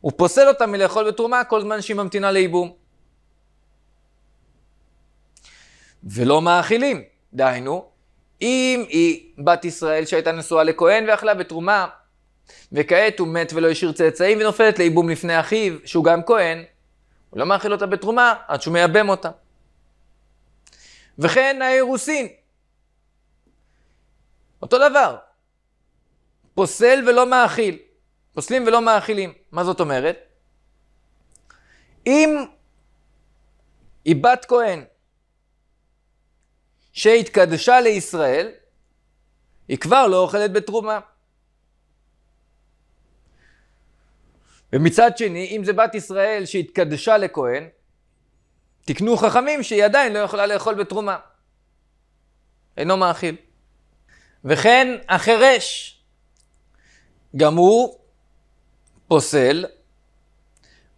הוא פוסל אותה מלאכול בתרומה כל זמן שהיא ממתינה לייבום. ולא מאכילים. דהיינו, אם היא בת ישראל שהייתה נשואה לכהן ואכלה בתרומה, וכעת הוא מת ולא השאיר צאצאים ונופלת לייבום לפני אחיו, שהוא גם כהן, הוא לא מאכיל אותה בתרומה עד שהוא מייבם אותה. וכן האירוסין. אותו דבר. פוסל ולא מאכיל. פוסלים ולא מאכילים. מה זאת אומרת? אם היא בת כהן שהתקדשה לישראל, היא כבר לא אוכלת בתרומה. ומצד שני, אם זה בת ישראל שהתקדשה לכהן, תקנו חכמים שהיא עדיין לא יכולה לאכול בתרומה. אינו מאכיל. וכן החירש, גם הוא פוסל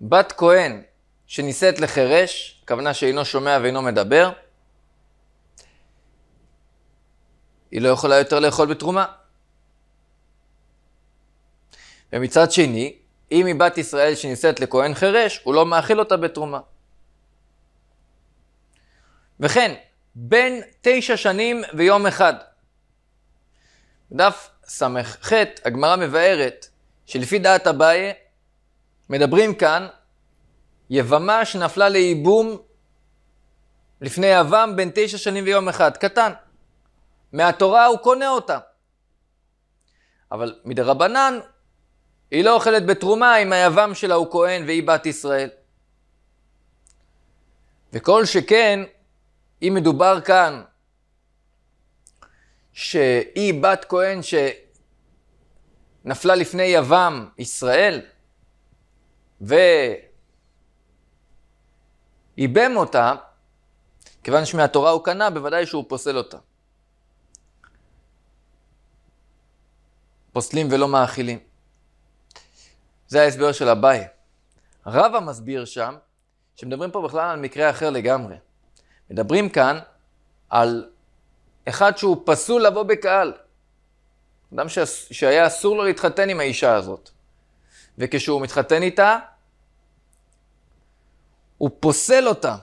בת כהן שנישאת לחירש, הכוונה שאינו שומע ואינו מדבר, היא לא יכולה יותר לאכול בתרומה. ומצד שני, אם היא בת ישראל שנישאת לכהן חירש, הוא לא מאכיל אותה בתרומה. וכן, בן תשע שנים ויום אחד. דף ס"ח, הגמרא מבארת שלפי דעת אביי, מדברים כאן, יבמה שנפלה לייבום לפני יבם בן תשע שנים ויום אחד, קטן. מהתורה הוא קונה אותה. אבל מדרבנן, היא לא אוכלת בתרומה אם היבם שלה הוא כהן והיא בת ישראל. וכל שכן, אם מדובר כאן שהיא בת כהן שנפלה לפני יבם ישראל, ואיבם אותה, כיוון שמהתורה הוא קנה, בוודאי שהוא פוסל אותה. פוסלים ולא מאכילים. זה ההסבר של אביי. רבא מסביר שם, שמדברים פה בכלל על מקרה אחר לגמרי. מדברים כאן על אחד שהוא פסול לבוא בקהל. אדם ש... שהיה אסור לו להתחתן עם האישה הזאת. וכשהוא מתחתן איתה, הוא פוסל אותה.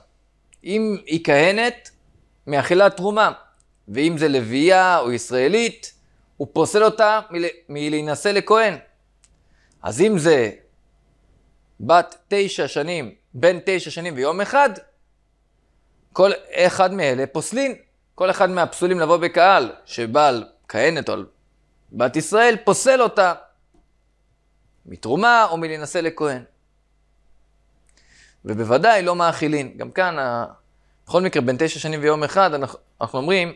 אם היא כהנת, מאכילת תרומה. ואם זה לביאה או ישראלית, הוא פוסל אותה מלהינשא לכהן. אז אם זה בת תשע שנים, בן תשע שנים ויום אחד, כל אחד מאלה פוסלין. כל אחד מהפסולים לבוא בקהל, שבעל כהנת או בת ישראל, פוסל אותה מתרומה או מלהינשא לכהן. ובוודאי לא מאכילין. גם כאן, בכל מקרה, בין תשע שנים ויום אחד, אנחנו, אנחנו אומרים,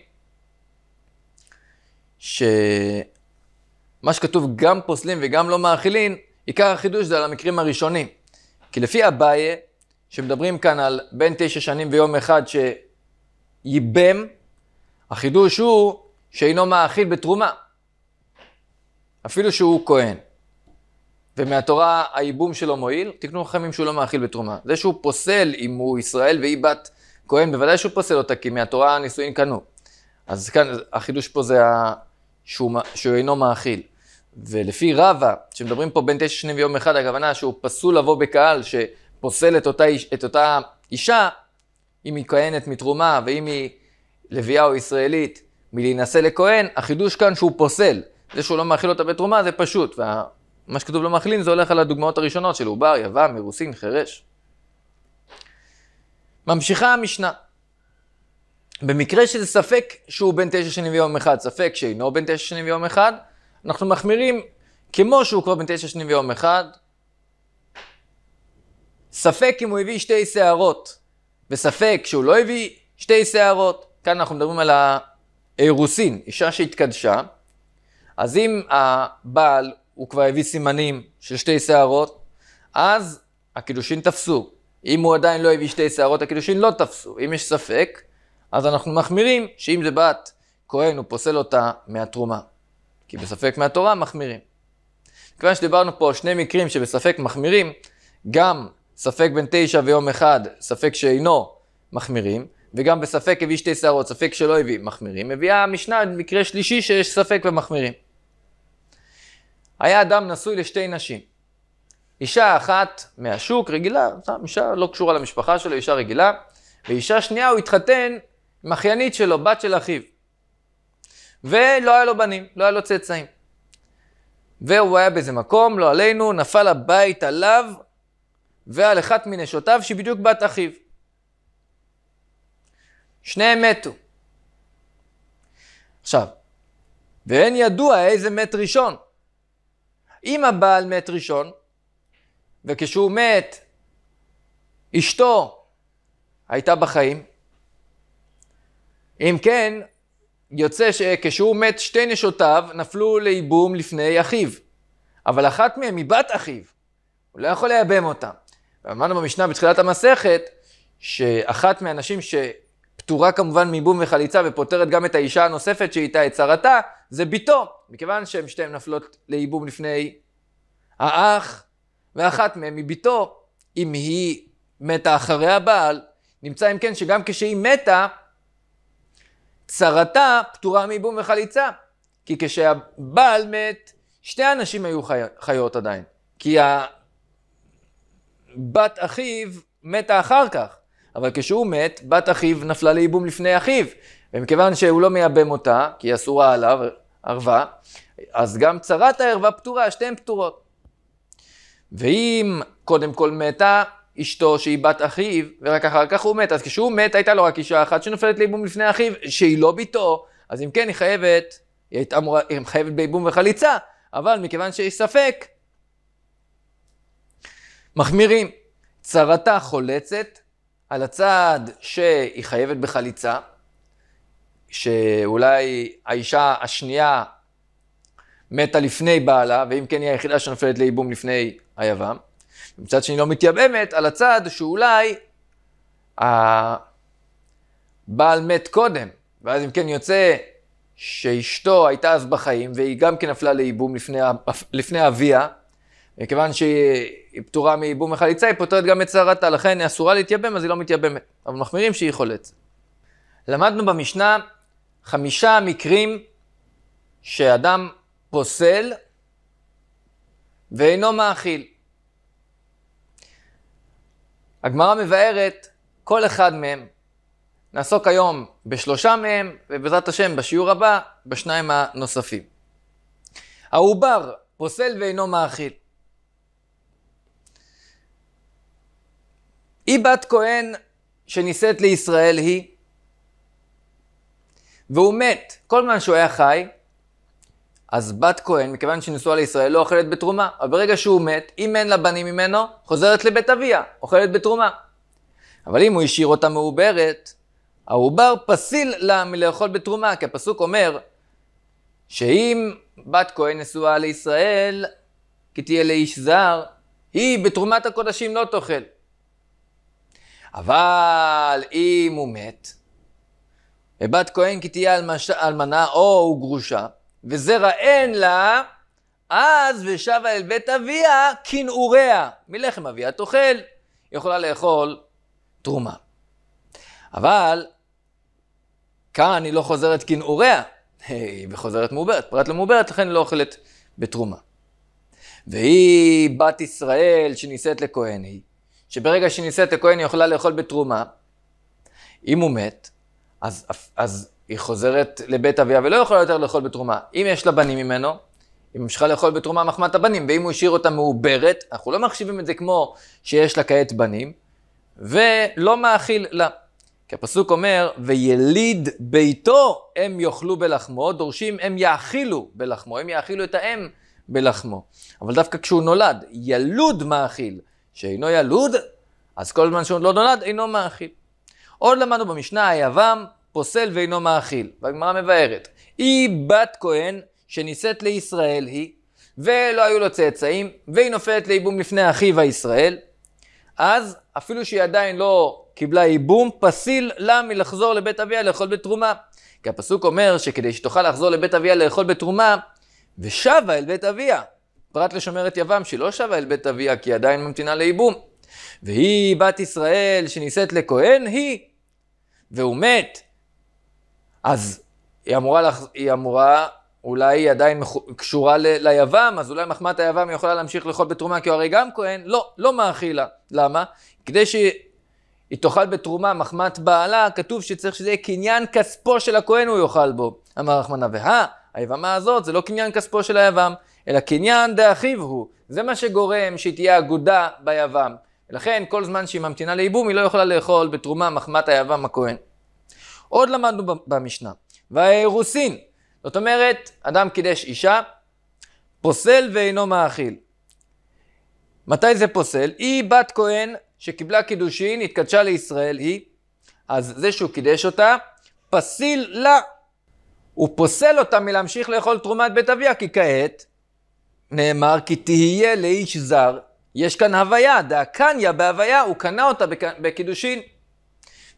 שמה שכתוב גם פוסלים וגם לא מאכילין, עיקר החידוש זה על המקרים הראשונים. כי לפי אביי, שמדברים כאן על בין תשע שנים ויום אחד שייבם, החידוש הוא שאינו מאכיל בתרומה, אפילו שהוא כהן. ומהתורה הייבום שלו מועיל, תקנו חכמים שהוא לא מאכיל בתרומה. זה שהוא פוסל אם הוא ישראל והיא בת כהן, בוודאי שהוא פוסל אותה, כי מהתורה הנישואין קנו. אז כאן החידוש פה זה שהוא, שהוא אינו מאכיל. ולפי רבא, כשמדברים פה בין תשע שנים ויום אחד, הכוונה שהוא פסול לבוא בקהל שפוסל את אותה, את אותה אישה, אם היא כהנת מתרומה ואם היא לביאה או ישראלית, מלהינשא לכהן, החידוש כאן שהוא פוסל. זה שהוא לא מאכיל אותה בתרומה זה פשוט, ומה שכתוב לא מאכילים זה הולך על הדוגמאות הראשונות של עובר, יבם, מרוסין, חירש. ממשיכה המשנה. במקרה של ספק שהוא בן תשע שנים ויום אחד, ספק שאינו בן תשע שנים ויום אחד, אנחנו מחמירים כמו שהוא כבר בן תשע שנים ויום אחד. ספק אם הוא הביא שתי שערות, וספק שהוא לא הביא שתי שערות, כאן אנחנו מדברים על האירוסין, אישה שהתקדשה, אז אם הבעל הוא כבר הביא סימנים של שתי שערות, אז הקידושין תפסו. אם הוא עדיין לא הביא שתי שערות, הקידושין לא תפסו. אם יש ספק, אז אנחנו מחמירים שאם זה בת כהן, הוא פוסל אותה מהתרומה. כי בספק מהתורה מחמירים. כיוון שדיברנו פה על שני מקרים שבספק מחמירים, גם ספק בין תשע ויום אחד, ספק שאינו מחמירים, וגם בספק הביא שתי שערות, ספק שלא הביא, מחמירים. מביאה המשנה מקרה שלישי שיש ספק ומחמירים. היה אדם נשוי לשתי נשים. אישה אחת מהשוק, רגילה, אישה לא קשורה למשפחה שלו, אישה רגילה, ואישה שנייה הוא התחתן עם אחיינית שלו, בת של אחיו. ולא היה לו בנים, לא היה לו צאצאים. והוא היה באיזה מקום, לא עלינו, נפל הבית עליו ועל אחת מנשותיו שהיא בדיוק בת אחיו. שניהם מתו. עכשיו, ואין ידוע איזה מת ראשון. אם הבעל מת ראשון, וכשהוא מת, אשתו הייתה בחיים, אם כן, יוצא שכשהוא מת שתי נשותיו נפלו לייבום לפני אחיו, אבל אחת מהן היא בת אחיו, הוא לא יכול לייבם אותה. אמרנו במשנה בתחילת המסכת, שאחת מהנשים שפטורה כמובן מייבום וחליצה ופותרת גם את האישה הנוספת שאיתה את צרתה, זה ביתו, מכיוון שהן שתיהן נפלות לייבום לפני האח, ואחת מהן היא ביתו, אם היא מתה אחרי הבעל. נמצא אם כן שגם כשהיא מתה, צרתה פטורה מייבום וחליצה. כי כשהבעל מת, שתי הנשים היו חי... חיות עדיין. כי בת אחיו מתה אחר כך. אבל כשהוא מת, בת אחיו נפלה לייבום לפני אחיו. ומכיוון שהוא לא מייבם אותה, כי היא אסורה עליו, ערווה, אז גם צרת הערווה פטורה, שתיהן פטורות. ואם קודם כל מתה, אשתו שהיא בת אחיו, ורק אחר כך הוא מת. אז כשהוא מת הייתה לו רק אישה אחת שנופלת ליבום לפני אחיו, שהיא לא ביתו, אז אם כן היא חייבת, היא הייתה אמורה, היא חייבת ביבום וחליצה, אבל מכיוון שיש ספק, מחמירים. צרתה חולצת על הצד שהיא חייבת בחליצה, שאולי האישה השנייה מתה לפני בעלה, ואם כן היא היחידה שנופלת ליבום לפני היבם. מצד שני לא מתייבמת על הצד שאולי הבעל מת קודם, ואז אם כן יוצא שאשתו הייתה אז בחיים, והיא גם כן נפלה לייבום לפני, לפני אביה, מכיוון שהיא פטורה מייבום מחליצה, היא פותרת גם את צרתה, לכן היא אסורה להתייבם, אז היא לא מתייבמת. אבל מחמירים שהיא חולצת. למדנו במשנה חמישה מקרים שאדם פוסל ואינו מאכיל. הגמרא מבארת כל אחד מהם. נעסוק היום בשלושה מהם, ובעזרת השם בשיעור הבא, בשניים הנוספים. העובר פוסל ואינו מאכיל. היא בת כהן שנישאת לישראל היא, והוא מת. כל זמן שהוא היה חי, אז בת כהן, מכיוון שהיא נשואה לישראל, לא אוכלת בתרומה. אבל ברגע שהוא מת, אם אין לה בנים ממנו, חוזרת לבית אביה, אוכלת בתרומה. אבל אם הוא השאיר אותה מעוברת, העובר פסיל לה מלאכול בתרומה, כי הפסוק אומר שאם בת כהן נשואה לישראל, כי תהיה לאיש זר, היא בתרומת הקודשים לא תאכל. אבל אם הוא מת, ובת כהן כי תהיה אלמנה או גרושה, וזרע אין לה, אז ושבה אל בית אביה כנעוריה. מלחם אביה תאכל, יכולה לאכול תרומה. אבל כאן היא לא חוזרת כנעוריה, היא חוזרת מעוברת, פרט למעוברת, לכן היא לא אוכלת בתרומה. והיא בת ישראל שנישאת לכהן היא, שברגע שנישאת לכהן היא יכולה לאכול בתרומה. אם הוא מת, אז, אז היא חוזרת לבית אביה ולא יכולה יותר לאכול בתרומה. אם יש לה בנים ממנו, היא ממשיכה לאכול בתרומה מחמת הבנים, ואם הוא השאיר אותה מעוברת, אנחנו לא מחשיבים את זה כמו שיש לה כעת בנים, ולא מאכיל לה. כי הפסוק אומר, ויליד ביתו הם יאכלו בלחמו, דורשים הם יאכילו בלחמו, הם יאכילו את האם בלחמו. אבל דווקא כשהוא נולד, ילוד מאכיל, שאינו ילוד, אז כל זמן שהוא לא נולד, אינו מאכיל. עוד למדנו במשנה, היבם פוסל ואינו מאכיל. והגמרא מבארת, היא בת כהן שנישאת לישראל היא, ולא היו לו צאצאים, והיא נופלת לייבום לפני אחיו הישראל, אז אפילו שהיא עדיין לא קיבלה ייבום, פסיל לה מלחזור לבית אביה לאכול בתרומה. כי הפסוק אומר שכדי שתוכל לחזור לבית אביה לאכול בתרומה, ושבה אל בית אביה. פרט לשומרת יבם שהיא לא שבה אל בית אביה, כי היא עדיין ממתינה לייבום. והיא בת ישראל שנישאת לכהן, היא. והוא מת, אז היא אמורה, לח... היא אמורה אולי היא עדיין מח... קשורה ל, ליבם, אז אולי מחמת היבם היא יכולה להמשיך לאכול בתרומה, כי הוא הרי גם כהן, לא, לא מאכילה. למה? כדי שהיא תאכל בתרומה מחמת בעלה, כתוב שצריך שזה יהיה קניין כספו של הכהן הוא יאכל בו. אמר רחמנא והא, היבמה הזאת זה לא קניין כספו של היבם, אלא קניין דאחיו הוא. זה מה שגורם שהיא תהיה אגודה ביבם. ולכן כל זמן שהיא ממתינה לייבום, היא לא יכולה לאכול בתרומה מחמת היבם הכהן. עוד למדנו במשנה, והאירוסין, זאת אומרת, אדם קידש אישה, פוסל ואינו מאכיל. מתי זה פוסל? היא בת כהן שקיבלה קידושין, התקדשה לישראל, היא. אז זה שהוא קידש אותה, פסיל לה. הוא פוסל אותה מלהמשיך לאכול תרומת בית אביה, כי כעת נאמר כי תהיה לאיש זר. יש כאן הוויה, דהקניה בהוויה, הוא קנה אותה בקידושין.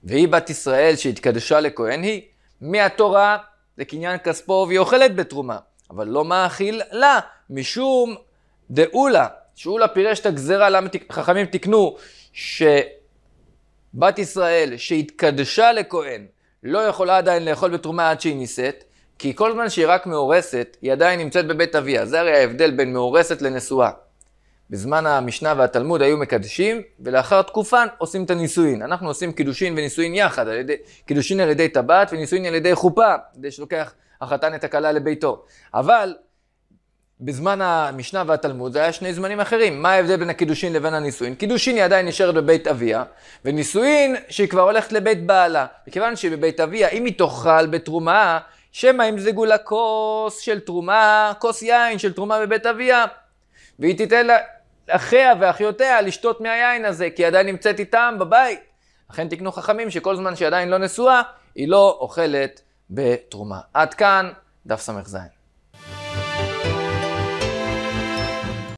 והיא בת ישראל שהתקדשה לכהן היא, מהתורה לקניין כספו והיא אוכלת בתרומה, אבל לא מאכיל לה, משום דאולה, שאולה פירש את הגזרה, למה חכמים תיקנו שבת ישראל שהתקדשה לכהן לא יכולה עדיין לאכול בתרומה עד שהיא נישאת, כי כל זמן שהיא רק מאורסת, היא עדיין נמצאת בבית אביה. זה הרי ההבדל בין מאורסת לנשואה. בזמן המשנה והתלמוד היו מקדשים, ולאחר תקופה עושים את הנישואין. אנחנו עושים קידושין ונישואין יחד, על ידי, קידושין על ידי טבעת ונישואין על ידי חופה, כדי שלוקח החתן את הכלה לביתו. אבל בזמן המשנה והתלמוד זה היה שני זמנים אחרים. מה ההבדל בין הקידושין לבין הנישואין? קידושין היא עדיין נשארת בבית אביה, ונישואין שהיא כבר הולכת לבית בעלה. מכיוון שבבית אביה, אם היא תאכל בתרומה, שמא אם ימזגו לה כוס של תרומה, כוס יין של תרומה בבית אביה. והיא תיתן לה, אחיה ואחיותיה לשתות מהיין הזה, כי היא עדיין נמצאת איתם בבית. לכן תקנו חכמים שכל זמן שהיא עדיין לא נשואה, היא לא אוכלת בתרומה. עד כאן דף ס"ז.